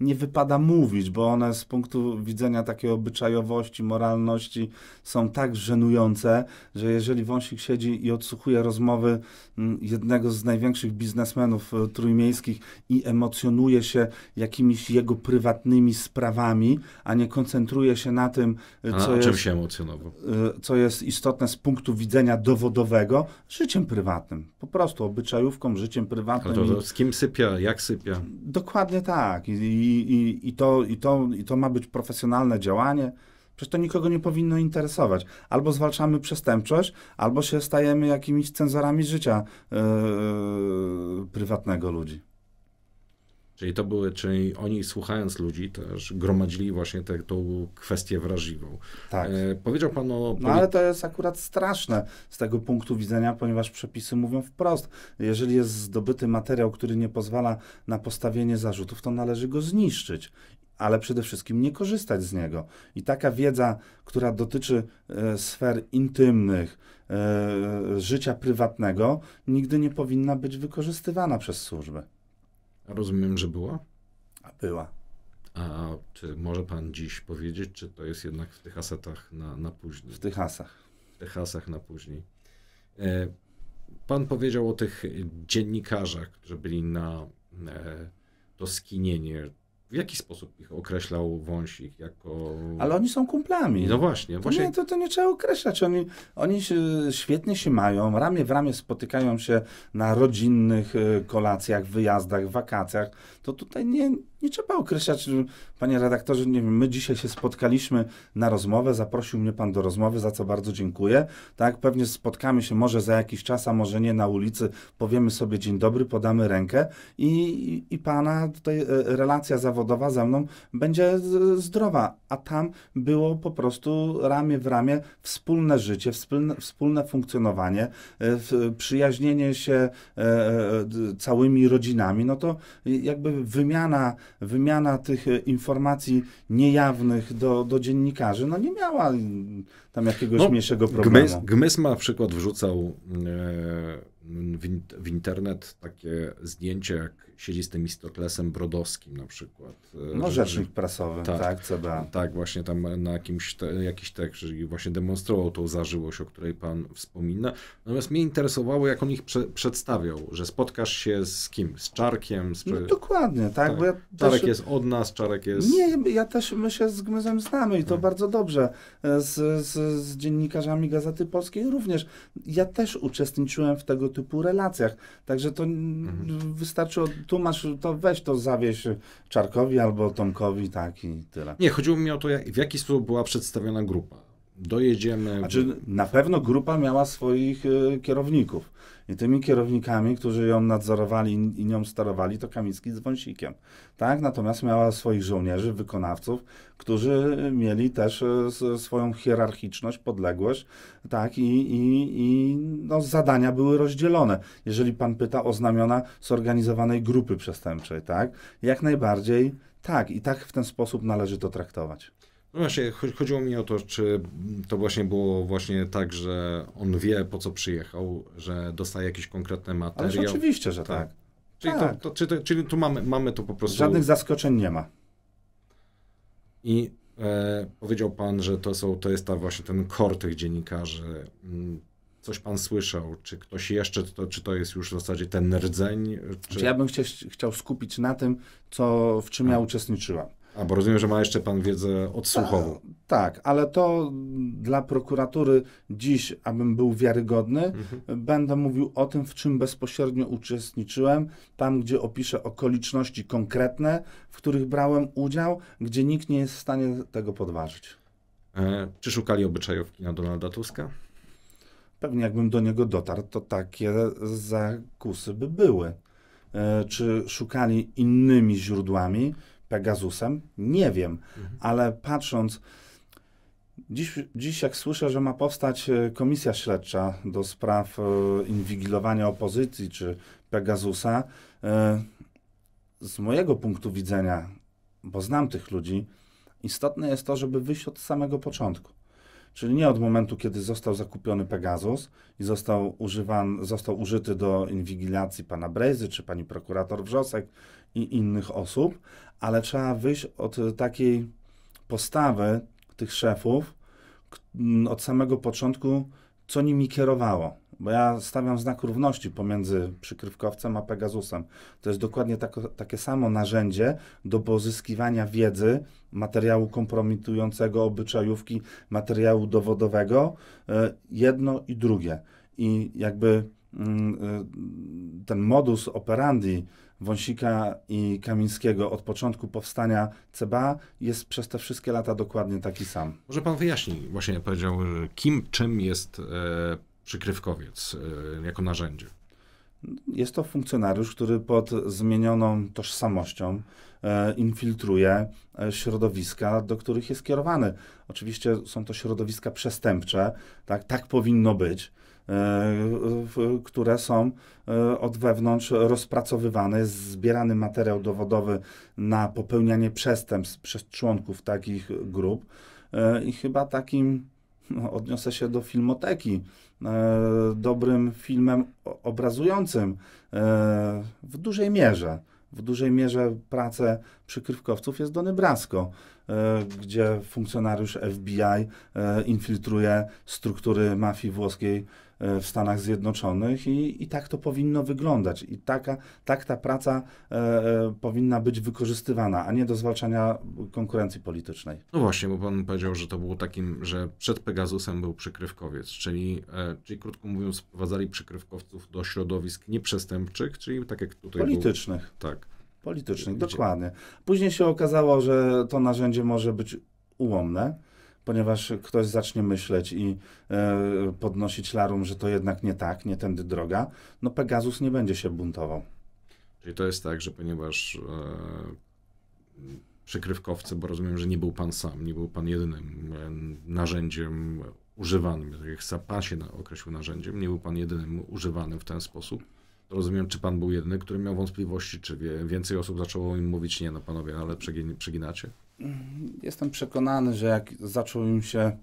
nie wypada mówić, bo one z punktu widzenia takiej obyczajowości, moralności są tak żenujące, że jeżeli Wąsik siedzi i odsłuchuje rozmowy mm, jednego z największych biznesmenów e, trójmiejskich i emocjonuje się jakimiś jego prywatnymi sprawami, a nie koncentruje się na tym, e, co, a, jest, e, co jest istotne z punktu widzenia dowodowego, życiem prywatnym. Po prostu obyczajówką, życiem prywatnym. To, to, z
kim sypia, jak sypia.
Dokładnie tak. I, i, i, to, i, to, i to ma być profesjonalne działanie. Przecież to nikogo nie powinno interesować. Albo zwalczamy przestępczość, albo się stajemy jakimiś cenzorami życia
yy, prywatnego ludzi. Czyli to były, czyli oni słuchając ludzi też gromadzili właśnie tę tą kwestię wrażliwą. Tak. E, powiedział pan o... No ale
to jest akurat straszne z tego punktu widzenia, ponieważ przepisy mówią wprost. Jeżeli jest zdobyty materiał, który nie pozwala na postawienie zarzutów, to należy go zniszczyć ale przede wszystkim nie korzystać z niego. I taka wiedza, która dotyczy e, sfer intymnych, e, życia prywatnego, nigdy nie powinna być wykorzystywana przez służby. Rozumiem, że była?
A była. A czy może pan dziś powiedzieć, czy to jest jednak w tych asetach na, na później? W tych asach. W tych asach na później. E, pan powiedział o tych dziennikarzach, którzy byli na e, to skinienie w jaki sposób ich określał Wąsik jako... Ale oni są kumplami. No właśnie. To właśnie... Nie,
to, to nie trzeba określać. Oni, oni się, świetnie się mają, ramię w ramię spotykają się na rodzinnych y, kolacjach, wyjazdach, wakacjach. To tutaj nie, nie trzeba określać, panie redaktorze, nie wiem, my dzisiaj się spotkaliśmy na rozmowę, zaprosił mnie pan do rozmowy, za co bardzo dziękuję. Tak, pewnie spotkamy się może za jakiś czas, a może nie na ulicy, powiemy sobie dzień dobry, podamy rękę i, i, i pana tutaj e, relacja zawodowa ze mną będzie zdrowa. A tam było po prostu ramię w ramię wspólne życie, wspólne, wspólne funkcjonowanie, e, przyjaźnienie się e, całymi rodzinami. No to jakby wymiana wymiana tych e, informacji niejawnych do, do dziennikarzy no nie miała tam jakiegoś no, mniejszego problemu. Gmys,
Gmys na przykład wrzucał e, w, internet takie zdjęcie, jak siedzi z tym Istoklesem Brodowskim na przykład. E, no rzecznik prasowy, tak, tak CBA. Tak, właśnie tam na jakimś te, jakiś tekst, czyli właśnie demonstrował tą zażyłość, o której pan wspomina. Natomiast mnie interesowało, jak on ich prze, przedstawiał, że spotkasz się z kim? Z Czarkiem? Z... No, dokładnie, tak. tak. Bo ja Czarek jest od nas, Czarek jest...
Nie, ja też, my się z Gmyzem znamy i to tak. bardzo dobrze. E, z, z, z dziennikarzami Gazety Polskiej również. Ja też uczestniczyłem w tego typu relacjach. Także to mhm. wystarczy, tu masz, to weź to zawieź Czarkowi albo Tomkowi, tak i tyle. Nie, chodziło mi o to,
jak, w jaki sposób była przedstawiona grupa
dojedziemy. Znaczy, na pewno grupa miała swoich y, kierowników. I tymi kierownikami, którzy ją nadzorowali i nią sterowali, to Kamiński z Wąsikiem. Tak? Natomiast miała swoich żołnierzy, wykonawców, którzy mieli też e, swoją hierarchiczność, podległość, tak? I, i, i no, zadania były rozdzielone. Jeżeli pan pyta o znamiona zorganizowanej grupy przestępczej, tak? Jak najbardziej tak. I tak w ten sposób należy to traktować.
No właśnie, chodziło mi o to, czy to właśnie było właśnie tak, że on wie, po co przyjechał, że dostaje jakieś konkretne materiały. Ale oczywiście, że tak. tak. Czyli, tak. To, to, czy to, czyli tu mamy, mamy to po prostu... Żadnych zaskoczeń nie ma. I e, powiedział pan, że to, są, to jest ta właśnie ten kor tych dziennikarzy. Mm, coś pan słyszał, czy ktoś jeszcze, to, czy to jest już w zasadzie ten rdzeń? Czy... Znaczy, ja
bym chciał, chciał skupić na tym, co, w czym ja
uczestniczyłam. A bo rozumiem, że ma jeszcze pan wiedzę odsłuchową.
tak, ale to dla prokuratury dziś, abym był wiarygodny, mhm. będę mówił o tym, w czym bezpośrednio uczestniczyłem, tam gdzie opiszę okoliczności konkretne, w których brałem udział, gdzie nikt nie jest w stanie tego podważyć.
E, czy szukali obyczajówki na Donalda Tuska? Pewnie jakbym do niego dotarł, to takie
zakusy by były. E, czy szukali innymi źródłami? Pegasusem? Nie wiem, mhm. ale patrząc, dziś, dziś jak słyszę, że ma powstać e, komisja śledcza do spraw e, inwigilowania opozycji czy Pegasusa, e, z mojego punktu widzenia, bo znam tych ludzi, istotne jest to, żeby wyjść od samego początku. Czyli nie od momentu, kiedy został zakupiony Pegasus i został, używan, został użyty do inwigilacji pana Brezy czy pani prokurator Wrzosek i innych osób, ale trzeba wyjść od takiej postawy tych szefów mm, od samego początku, co nimi kierowało. Bo ja stawiam znak równości pomiędzy przykrywkowcem a Pegasusem. To jest dokładnie tako, takie samo narzędzie do pozyskiwania wiedzy, materiału kompromitującego, obyczajówki, materiału dowodowego. E, jedno i drugie. I jakby mm, e, ten modus operandi Wąsika i Kamińskiego od początku powstania CBA jest przez te wszystkie lata dokładnie taki sam.
Może pan wyjaśni, właśnie powiedział, kim, czym jest e, przykrywkowiec e, jako narzędzie?
Jest to funkcjonariusz, który pod zmienioną tożsamością e, infiltruje e, środowiska, do których jest kierowany. Oczywiście są to środowiska przestępcze, tak, tak powinno być. E, które są e, od wewnątrz rozpracowywane. Jest zbierany materiał dowodowy na popełnianie przestępstw przez członków takich grup. E, I chyba takim, no, odniosę się do filmoteki, dobrym filmem obrazującym w dużej mierze w dużej mierze pracę przykrywkowców jest Donny Brasco, gdzie funkcjonariusz FBI infiltruje struktury mafii włoskiej E, w Stanach Zjednoczonych i, i tak to powinno wyglądać. I taka, tak ta praca e, e, powinna być wykorzystywana, a nie do zwalczania konkurencji politycznej.
No właśnie, bo pan powiedział, że to było takim, że przed Pegasusem był przykrywkowiec, czyli, e, czyli krótko mówiąc, sprowadzali przykrywkowców do środowisk nieprzestępczych, czyli tak jak tutaj. Politycznych. Był, tak. Politycznych, dokładnie.
Później się okazało, że to narzędzie może być ułomne ponieważ ktoś zacznie myśleć i e, podnosić larum, że to jednak nie tak, nie tędy droga, no Pegasus
nie będzie się buntował. Czyli to jest tak, że ponieważ e, przykrywkowcy, bo rozumiem, że nie był pan sam, nie był pan jedynym e, narzędziem używanym, tak jak Sapa się określił narzędziem, nie był pan jedynym używanym w ten sposób. To rozumiem, czy pan był jedyny, który miał wątpliwości, czy wie, więcej osób zaczęło im mówić, nie no panowie, ale przegin, przeginacie? Jestem przekonany, że jak zaczął im się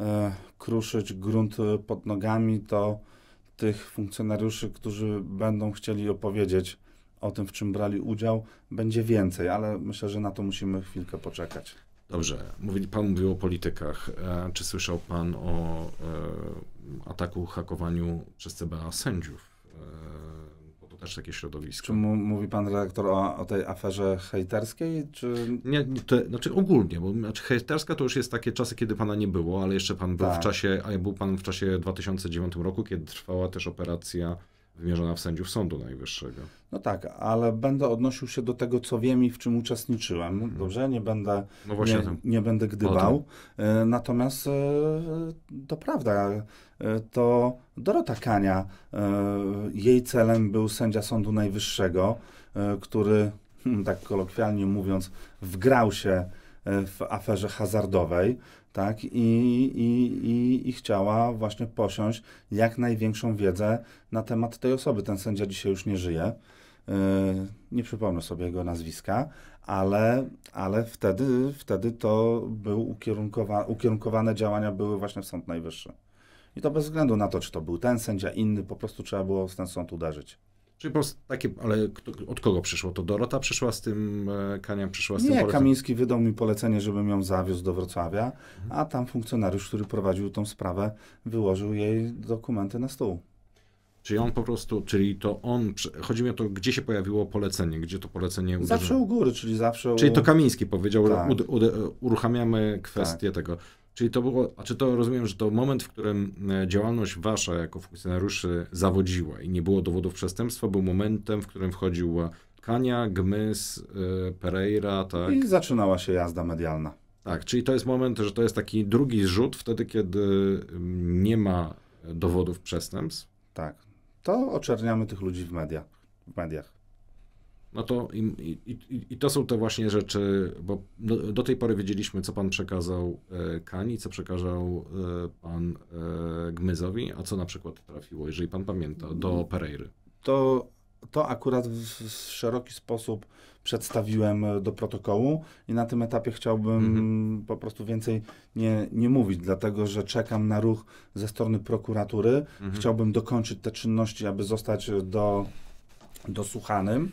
e, kruszyć grunt pod nogami, to tych funkcjonariuszy, którzy będą chcieli opowiedzieć o tym, w czym brali udział, będzie więcej, ale myślę, że na to musimy chwilkę poczekać.
Dobrze, Mówi, pan mówił o politykach. E, czy słyszał pan o e, ataku, hakowaniu przez CBA sędziów? E, też takie środowisko. Czy mówi pan redaktor o, o, tej aferze hejterskiej? Czy... Nie, to, znaczy ogólnie, bo znaczy hejterska to już jest takie czasy, kiedy pana nie było, ale jeszcze pan był tak. w czasie, a był pan w czasie 2009 roku, kiedy trwała też operacja wymierzona w sędziów Sądu Najwyższego.
No tak, ale będę odnosił się do tego, co wiem i w czym uczestniczyłem. Mhm. Dobrze, nie będę, no nie, nie, będę gdybał. E, natomiast e, to prawda, e, to Dorota Kania, jej celem był sędzia Sądu Najwyższego, który, hmm, tak kolokwialnie mówiąc, wgrał się w aferze hazardowej tak? I, i, i, I chciała właśnie posiąść jak największą wiedzę na temat tej osoby. Ten sędzia dzisiaj już nie żyje. Y, nie przypomnę sobie jego nazwiska, ale, ale wtedy, wtedy to był ukierunkowa ukierunkowane działania były właśnie w Sąd Najwyższy. I to bez względu na to, czy to był ten sędzia, inny, po prostu trzeba było w ten sąd uderzyć. Czyli po prostu takie, ale kto, od kogo przyszło? To Dorota przyszła z tym, e, Kania przyszła z Nie, tym poleceniem? Kamiński wydał mi polecenie, żebym ją zawiózł do Wrocławia, mhm. a tam funkcjonariusz, który
prowadził tą sprawę, wyłożył jej dokumenty na stół. Czyli on po prostu, czyli to on, chodzi mi o to, gdzie się pojawiło polecenie, gdzie to polecenie uderzyło. Zawsze u góry, czyli zawsze u... Czyli to Kamiński powiedział, tak. uruchamiamy kwestię tak. tego. Czyli to było, a czy to rozumiem, że to moment, w którym e, działalność wasza jako funkcjonariuszy zawodziła i nie było dowodów przestępstwa, był momentem, w którym wchodziła Kania, Gmys, e, Pereira, tak? I zaczynała się jazda medialna. Tak, czyli to jest moment, że to jest taki drugi zrzut wtedy, kiedy mm, nie ma dowodów przestępstw. Tak, to oczerniamy tych ludzi w mediach. W mediach. No to i, i, i, to są te właśnie rzeczy, bo do, do tej pory wiedzieliśmy, co pan przekazał e, Kani, co przekazał e, pan e, Gmyzowi, a co na przykład trafiło, jeżeli pan pamięta, do Pereiry.
To, to akurat w, szeroki sposób przedstawiłem e, do protokołu i na tym etapie chciałbym mhm. po prostu więcej nie, nie mówić, dlatego że czekam na ruch ze strony prokuratury. Mhm. Chciałbym dokończyć te czynności, aby zostać e, do, dosłuchanym.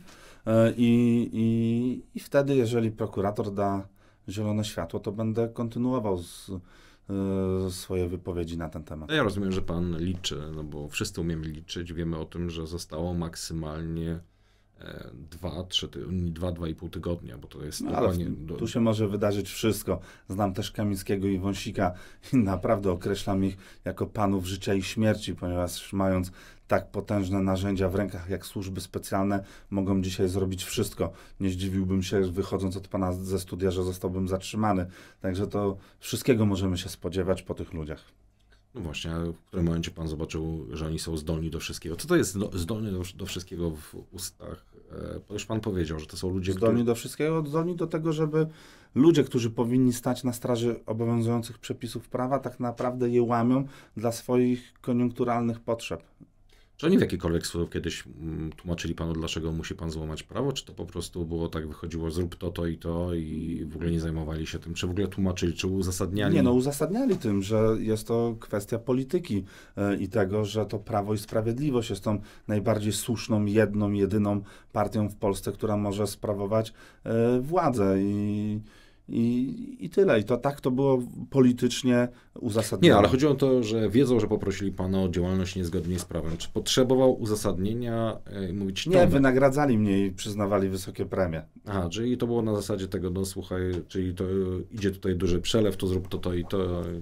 E, I, i, I wtedy, jeżeli prokurator da zielone światło, to będę kontynuował z, e, swoje wypowiedzi na ten temat. No ja
rozumiem, że pan liczy, no bo wszyscy umiemy liczyć. Wiemy o tym, że zostało maksymalnie dwa, trzy, dwa, dwa i pół tygodnia, bo to jest no, dokładnie... W, tu się może
wydarzyć wszystko. Znam też Kamińskiego i Wąsika i naprawdę określam ich jako panów życia i śmierci, ponieważ mając tak potężne narzędzia w rękach jak służby specjalne mogą dzisiaj zrobić wszystko. Nie zdziwiłbym się, wychodząc od pana ze studia, że zostałbym zatrzymany. Także to wszystkiego możemy się spodziewać po tych ludziach.
No właśnie, ale w którym momencie pan zobaczył, że oni są zdolni do wszystkiego? Co to jest no, zdolny do, do wszystkiego w ustach? E, już pan powiedział, że to są ludzie, Zdolni którzy... do wszystkiego? Zdolni do
tego, żeby ludzie, którzy powinni stać na straży obowiązujących przepisów prawa, tak naprawdę je łamią dla swoich koniunkturalnych potrzeb.
Czy oni w jakikolwiek sposób kiedyś mm, tłumaczyli panu, dlaczego musi pan złamać prawo? Czy to po prostu było tak, wychodziło, zrób to, to i to i w ogóle nie zajmowali się tym? Czy w ogóle tłumaczyli, czy uzasadniali? Nie, no uzasadniali tym, że
jest to kwestia polityki e, i tego, że to Prawo i Sprawiedliwość jest tą najbardziej słuszną, jedną, jedyną partią w Polsce, która może sprawować e, władzę i i, I tyle. I to tak to było politycznie uzasadnione. Nie, ale
chodziło o to, że wiedzą, że poprosili pana o działalność niezgodnie z prawem. Czy potrzebował uzasadnienia e, mówić Nie, Nie, wynagradzali mnie i przyznawali wysokie premie. Aha, czyli to było na zasadzie tego, no słuchaj, czyli to e, idzie tutaj duży przelew, to zrób to, to i to. E,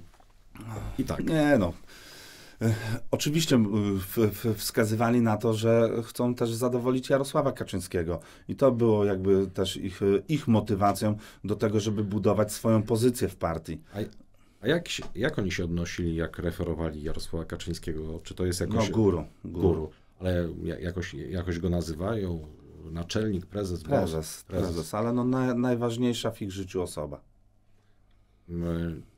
I tak. Nie no, E, oczywiście wskazywali na to, że chcą też zadowolić Jarosława Kaczyńskiego i to było jakby też ich, ich motywacją
do tego, żeby budować swoją pozycję w partii. A jak, jak oni się odnosili, jak referowali Jarosława Kaczyńskiego? Czy to jest jakoś... No, guru. Guru. guru. Ale jakoś, jakoś go nazywają? Naczelnik, prezes? Prezes, prezes. prezes ale no na, najważniejsza w ich życiu osoba. E,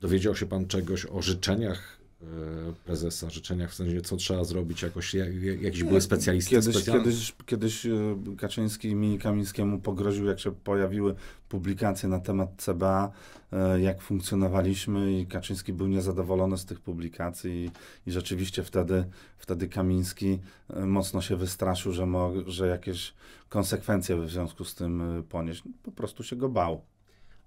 dowiedział się pan czegoś o życzeniach E, prezesa życzeniach, w sensie co trzeba zrobić, jakoś jakiś były specjalisty. Kiedyś, kiedyś,
kiedyś e, Kaczyński mi Kamińskiemu pogroził, jak się pojawiły publikacje na temat CBA, e, jak funkcjonowaliśmy i Kaczyński był niezadowolony z tych publikacji i, i rzeczywiście wtedy, wtedy Kamiński mocno się wystraszył, że, mo, że jakieś konsekwencje w związku z tym ponieść. Po prostu się go bał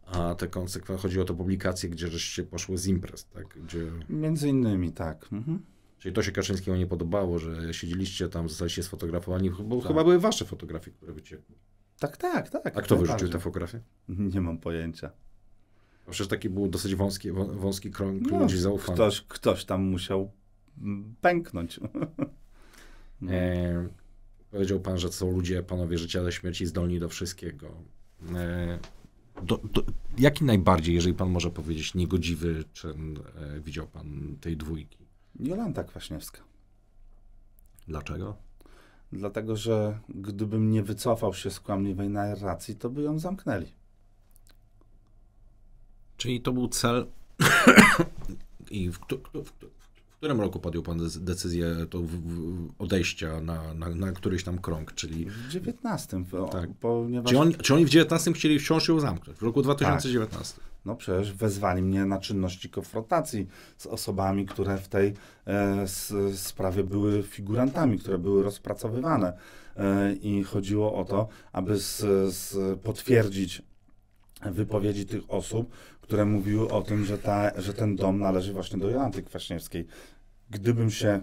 a te konsekwencje, chodzi o te publikacje, gdzie żeście poszły z imprez, tak? Gdzie... Między innymi, tak. Mhm. Czyli to się Kaczyńskiemu nie podobało, że siedzieliście tam, zostaliście sfotografowani, bo tak. chyba były wasze fotografie, które wyciekły. Tak, tak, tak. A kto tak, wyrzucił tak. te fotografie? Nie mam pojęcia. A przecież taki był dosyć wąski, wąski no, krąg no, ludzi zaufanych. Ktoś, ktoś tam musiał pęknąć. No. e, powiedział pan, że to są ludzie, panowie życia do śmierci, zdolni do wszystkiego. E, do, do, jaki najbardziej, jeżeli pan może powiedzieć, niegodziwy czyn e, widział pan tej dwójki? Jolanta Kwaśniewska. Dlaczego?
Dlatego, że gdybym nie wycofał się z kłamliwej narracji, to by ją zamknęli.
Czyli to był cel, i w, w, w, w którym roku podjął pan decyzję e, to odejścia na, na, na któryś tam krąg, czyli... W
19.
tak. ponieważ... czy, on, czy oni w 19 chcieli wciąż ją zamknąć?
W roku 2019. Tak. No przecież wezwali mnie na czynności konfrontacji z osobami, które w tej e, sprawie były figurantami, które były rozpracowywane. E, I chodziło o to, aby z, z potwierdzić wypowiedzi tych osób, które mówiły o tym, że, ta, że ten dom należy właśnie do Jolanty Kwaśniewskiej. Gdybym się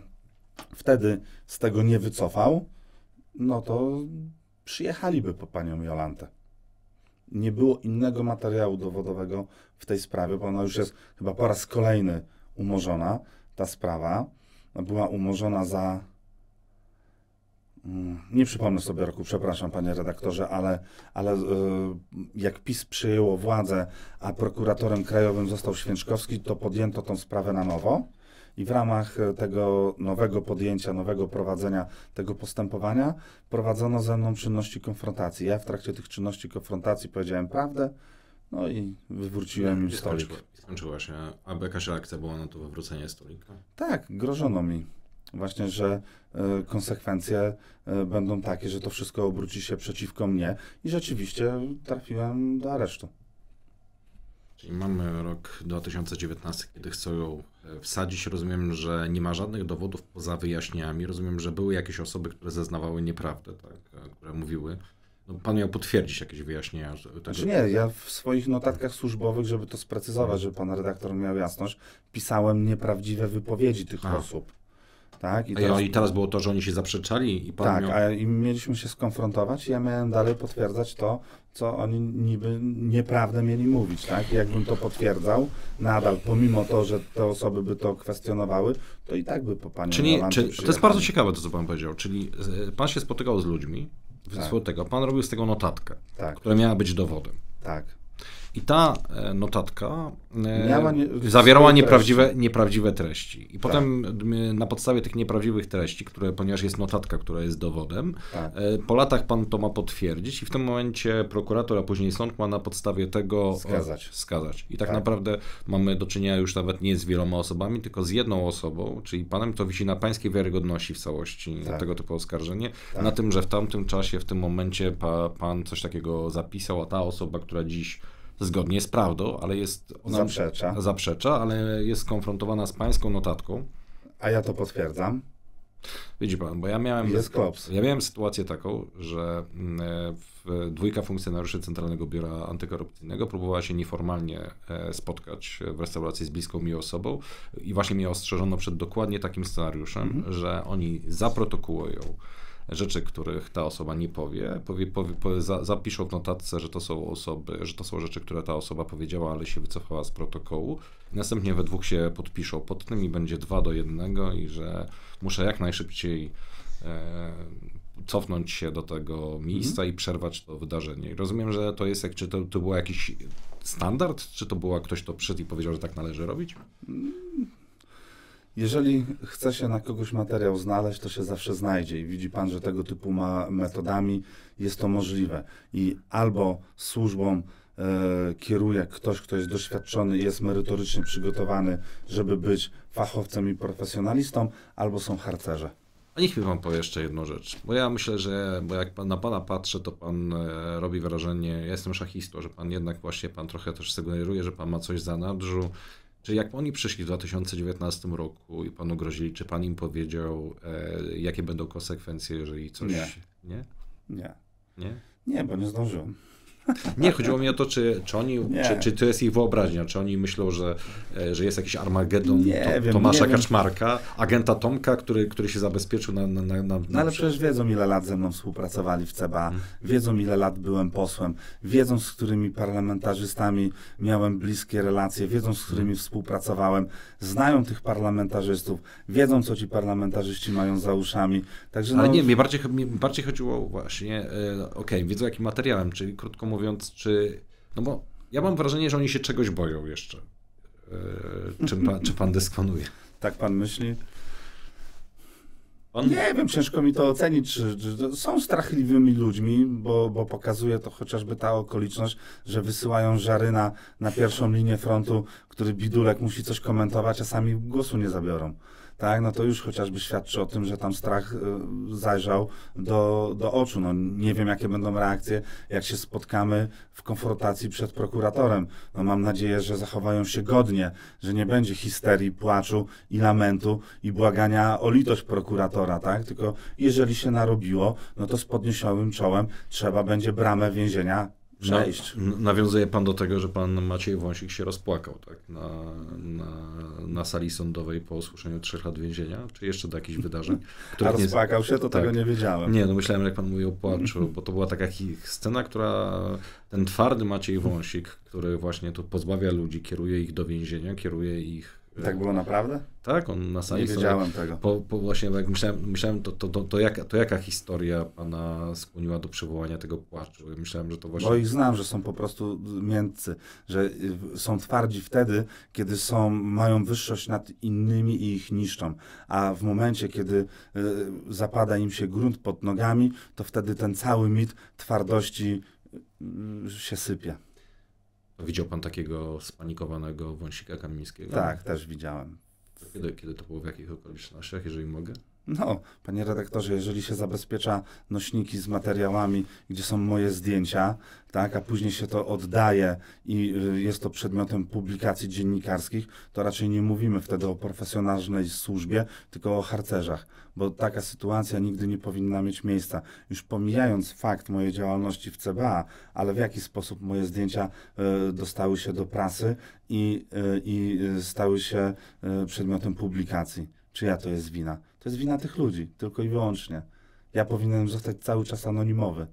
wtedy z tego nie wycofał, no to przyjechaliby po panią Jolantę. Nie było innego materiału dowodowego w tej sprawie, bo ona już jest chyba po raz kolejny umorzona, ta sprawa. Była umorzona za Mm, nie przypomnę sobie roku, przepraszam panie redaktorze, ale, ale e, jak PiS przejęło władzę, a prokuratorem krajowym został Święczkowski, to podjęto tą sprawę na nowo i w ramach e, tego nowego podjęcia, nowego prowadzenia tego postępowania prowadzono ze mną czynności konfrontacji. Ja w trakcie tych czynności konfrontacji powiedziałem prawdę,
no i wywróciłem im stolik. Skończyła się. A jakaś reakcja była na to wywrócenie stolika?
Tak, grożono mi właśnie, że e, konsekwencje e, będą takie, że to wszystko obróci się przeciwko mnie i rzeczywiście trafiłem do aresztu.
Czyli mamy rok 2019, kiedy chcą e, wsadzić. Rozumiem, że nie ma żadnych dowodów poza wyjaśnieniami. Rozumiem, że były jakieś osoby, które zeznawały nieprawdę, tak, które mówiły. No, pan miał potwierdzić jakieś wyjaśnienia. Tego. Znaczy nie, ja
w swoich notatkach służbowych, żeby to sprecyzować, żeby pan redaktor miał jasność, pisałem nieprawdziwe wypowiedzi tych A. osób. Tak? I, teraz... I
teraz było to, że oni się zaprzeczali i pan Tak, miał... a
i mieliśmy się skonfrontować i ja miałem dalej potwierdzać to, co oni niby nieprawdę mieli mówić, tak? I jakbym to potwierdzał nadal, pomimo to, że te osoby by to kwestionowały, to i tak by po panu Czyli, czy, To jest bardzo
ciekawe to, co pan powiedział, czyli e, pan się spotykał z ludźmi, tak. tego, pan robił z tego notatkę, tak. która miała być dowodem. Tak. I ta e, notatka e, nie, zawierała nieprawdziwe treści. nieprawdziwe treści. I tak. potem na podstawie tych nieprawdziwych treści, które, ponieważ jest notatka, która jest dowodem, tak. E, po latach pan to ma potwierdzić i w tym momencie prokurator, a później sąd ma na podstawie tego skazać. skazać. I tak, tak, naprawdę mamy do czynienia już nawet nie z wieloma osobami, tylko z jedną osobą, czyli panem to wisi na pańskiej wiarygodności w całości tak. tego typu oskarżenie, tak. na tym, że w tamtym czasie, w tym momencie pa, pan coś takiego zapisał, a ta osoba, która dziś zgodnie z prawdą, ale jest ona zaprzecza. zaprzecza, ale jest skonfrontowana z pańską notatką. A ja to potwierdzam. Widzi pan, bo ja miałem. Jest klops. Ja miałem sytuację taką, że mm, e, dwójka funkcjonariuszy Centralnego Biura Antykorupcyjnego próbowała się nieformalnie e, spotkać w restauracji z bliską mi osobą i właśnie mnie ostrzeżono przed dokładnie takim scenariuszem, mhm. że oni zaprotokołują rzeczy, których ta osoba nie powie, powie, powie, powie za, zapiszą w notatce, że to są osoby, że to są rzeczy, które ta osoba powiedziała, ale się wycofała z protokołu. Następnie we dwóch się podpiszą pod tym i będzie dwa do jednego i że muszę jak najszybciej e, cofnąć się do tego miejsca mhm. i przerwać to wydarzenie. I rozumiem, że to jest jak, czy to, to był jakiś standard, czy to była ktoś, kto przyszedł i powiedział, że tak należy robić?
Mm, jeżeli chce się na kogoś materiał znaleźć, to się zawsze znajdzie i widzi Pan, że tego typu metodami jest to możliwe. I albo służbą e, kieruje ktoś, kto jest doświadczony i jest merytorycznie przygotowany, żeby być fachowcem i profesjonalistą, albo są harcerze.
A niech mi Pan powie jeszcze jedną rzecz, bo ja myślę, że bo jak pan, na Pana patrzę, to Pan e, robi wrażenie, ja jestem szachistą, że Pan jednak właśnie, Pan trochę też sygnalizuje, że Pan ma coś za nadrzu, Czyli jak oni przyszli w 2019 roku i panu grozili, czy pan im powiedział, e, jakie będą konsekwencje, jeżeli coś. Nie.
Nie? Nie.
Nie, nie bo nie zdążyłem. Nie, chodziło mi o to, czy, czy oni, czy, czy to jest ich wyobraźnia, czy oni myślą, że, e, że jest jakiś Armagedon nie to, wiem, Tomasza nie Kaczmarka, wiem. agenta Tomka, który, który się zabezpieczył na... na, na, na no, ale
przecież wiedzą, ile lat ze mną współpracowali w CBA, hmm. wiedzą, ile lat byłem posłem, wiedzą, z którymi parlamentarzystami miałem bliskie relacje, wiedzą, z którymi współpracowałem, znają tych parlamentarzystów, wiedzą, co ci parlamentarzyści mają za uszami, także... Ale no... nie, mi bardziej,
bardziej chodziło właśnie, e, okej, okay, wiedzą, jakim materiałem, czyli krótko mówiąc, czy. No bo ja mam wrażenie, że oni się czegoś boją jeszcze. Yy, e, czym pa, czy pan dysponuje? Tak pan myśli? On... Nie wiem, ciężko mi to ocenić. Czy, czy
są strachliwymi ludźmi, bo, bo pokazuje to chociażby ta okoliczność, że wysyłają Żaryna na pierwszą linię frontu, który Bidulek musi coś komentować, a sami głosu nie zabiorą tak, no to już chociażby świadczy o tym, że tam strach e, zajrzał do, do oczu. No, nie wiem, jakie będą reakcje, jak się spotkamy w konfrontacji przed prokuratorem. No, mam nadzieję, że zachowają się godnie, że nie będzie histerii, płaczu i lamentu i błagania o litość prokuratora, tak? Tylko jeżeli się narobiło, no to z podniesionym czołem trzeba będzie bramę więzienia no, przejść.
Na, nawiązuje pan do tego, że pan Maciej Wąsik się rozpłakał tak, na, na na sali sądowej po usłyszeniu trzech lat więzienia, czy jeszcze do jakichś wydarzeń. A rozpłakał się, to tak. tego nie wiedziałem. Nie, no myślałem, jak pan mówi o płaczu, bo to była taka scena, która ten twardy Maciej Wąsik, który właśnie to pozbawia ludzi, kieruje ich do więzienia, kieruje ich tak, tak było naprawdę? Tak, on na sali. Nie wiedziałem sobie, tego. Po, po, właśnie jak myślałem, myślałem to, to, to, to, jaka, to jaka historia pana skłoniła do przywołania tego płaczu. Myślałem, że to właśnie. Bo ich znam, że są po prostu
miętcy, że y, są twardzi wtedy, kiedy są, mają wyższość nad innymi i ich niszczą. A w momencie, kiedy y, zapada im się grunt pod nogami, to wtedy ten cały mit twardości y, się sypie.
Widział pan takiego spanikowanego wąsika kamińskiego? Tak, też widziałem. Kiedy, kiedy to było, w jakich okolicznościach, jeżeli mogę? No, panie redaktorze, jeżeli się zabezpiecza
nośniki z materiałami, gdzie są moje zdjęcia, tak, a później się to oddaje i y, jest to przedmiotem publikacji dziennikarskich, to raczej nie mówimy wtedy o profesjonalnej służbie, tylko o harcerzach, bo taka sytuacja nigdy nie powinna mieć miejsca. Już pomijając fakt mojej działalności w CBA, ale w jaki sposób moje zdjęcia y, dostały się do prasy i, y, i stały się przedmiotem publikacji. Czyja to jest wina? To jest wina tych ludzi, tylko i wyłącznie. Ja powinienem zostać cały czas anonimowy,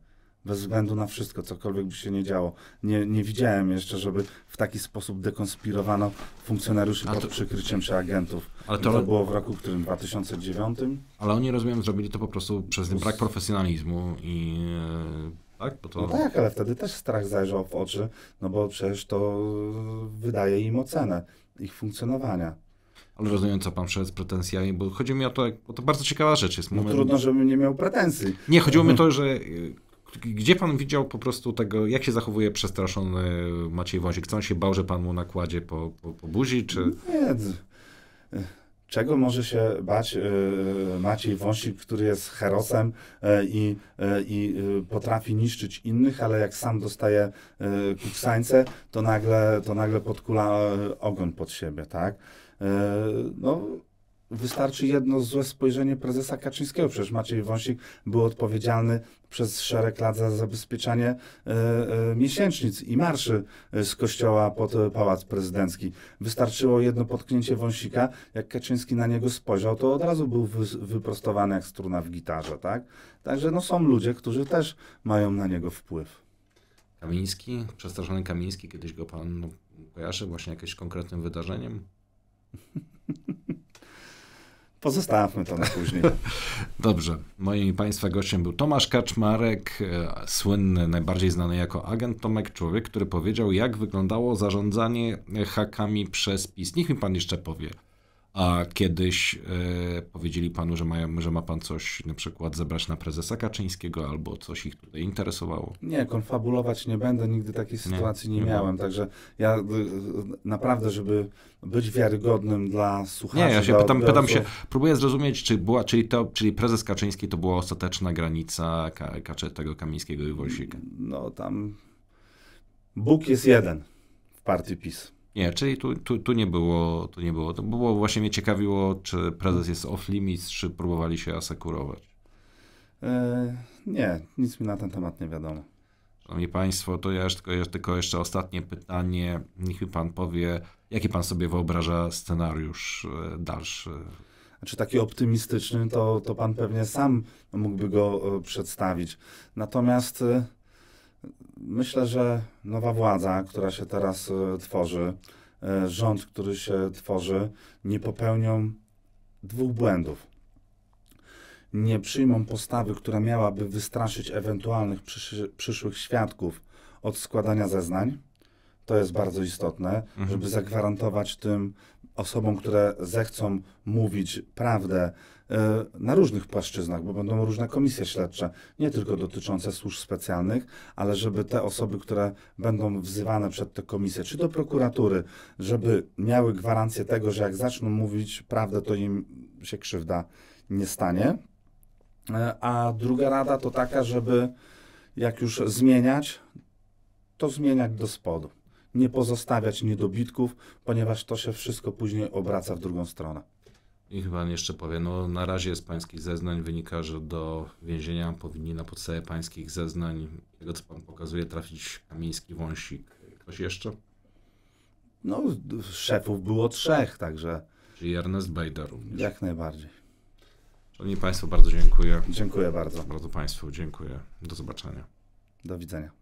bez względu na wszystko, cokolwiek by się nie działo. Nie, nie widziałem jeszcze, żeby w taki sposób dekonspirowano funkcjonariuszy to... pod przykryciem czy agentów. Ale to... to... było w roku, którym 2009.
Ale oni, rozumiem, zrobili to po prostu przez brak profesjonalizmu i e, tak? To... No tak, ale
wtedy też strach zajrzał w oczy, no bo przecież to wydaje im ocenę ich funkcjonowania
ale rozumiem, co pan z pretensjami, bo chodzi mi o to, bo to bardzo ciekawa rzecz jest. Moment... No trudno,
żebym nie miał pretensji. Nie, chodziło mi o
to, że e, gdzie pan widział po prostu tego, jak się zachowuje przestraszony Maciej Wąsik? Co on się bał, że pan mu nakładzie po, po, po buzi, czy... Nie, e,
Czego może się bać e, Maciej Wąsik, który jest herosem i, i potrafi niszczyć innych, ale jak sam dostaje kuksańce, to nagle, to nagle podkula ogon pod siebie, tak? E, no, wystarczy jedno złe spojrzenie prezesa Kaczyńskiego. Przecież Maciej Wąsik był odpowiedzialny przez szereg lat za zabezpieczanie e, e, miesięcznic i marszy z kościoła pod Pałac Prezydencki. Wystarczyło jedno potknięcie Wąsika, jak Kaczyński na niego spojrzał, to od razu był wyprostowany jak struna w gitarze, tak? Także no, są ludzie, którzy
też mają na niego wpływ. Kamiński, przestraszony Kamiński, kiedyś go pan no, kojarzy właśnie jakimś konkretnym wydarzeniem? Pozostawmy to na później. Dobrze. Moim i Państwa gościem był Tomasz Kaczmarek, e, słynny, najbardziej znany jako agent Tomek Człowiek, który powiedział, jak wyglądało zarządzanie hakami przez PiS. Niech mi Pan jeszcze powie, a kiedyś e, powiedzieli panu, że, mają, że ma pan coś na przykład zebrać na prezesa Kaczyńskiego albo coś ich tutaj interesowało?
Nie, konfabulować nie będę, nigdy takiej sytuacji nie, nie, nie miałem, tak. także ja y, naprawdę, żeby być wiarygodnym dla słuchaczy. Nie, ja się pytam, pytam się,
próbuję zrozumieć, czy była, czyli, to, czyli prezes Kaczyński to była ostateczna granica ka, kacze, tego Kamińskiego i Wolsika. No tam Bóg jest jeden w
partii PiS.
Nie, czyli tu, tu, tu, nie było, tu nie było. To było właśnie mnie ciekawiło, czy prezes jest off-limits, czy próbowali się asekurować.
E, nie, nic mi na ten temat nie wiadomo.
Szanowni Państwo, to ja tylko, ja tylko jeszcze ostatnie pytanie. Niech mi Pan powie, jaki Pan sobie wyobraża scenariusz e, dalszy?
Znaczy taki optymistyczny, to, to Pan pewnie sam mógłby go e, przedstawić. Natomiast Myślę, że nowa władza, która się teraz e, tworzy, e, rząd, który się tworzy, nie popełnią dwóch błędów. Nie przyjmą postawy, która miałaby wystraszyć ewentualnych przysz przyszłych świadków od składania zeznań. To jest bardzo istotne, mhm. żeby zagwarantować tym osobom, które zechcą mówić prawdę e, na różnych płaszczyznach, bo będą różne komisje śledcze, nie tylko dotyczące służb specjalnych, ale żeby te osoby, które będą wzywane przed te komisje, czy do prokuratury, żeby miały gwarancję tego, że jak zaczną mówić prawdę, to im się krzywda nie stanie. E, a druga rada to taka, żeby jak już zmieniać, to zmieniać do spodu nie pozostawiać niedobitków, ponieważ to się wszystko później obraca w drugą stronę.
I chyba jeszcze powie, no na razie z pańskich zeznań wynika, że do więzienia powinni na podstawie pańskich zeznań, tego co pan pokazuje, trafić Kamiński, Wąsik. Ktoś jeszcze? No, szefów było trzech, także... Czyli Ernest
Bejda również. Jak najbardziej. Szanowni Państwo, bardzo dziękuję. Dziękuję bardzo. Bardzo Państwu dziękuję. Do zobaczenia. Do widzenia.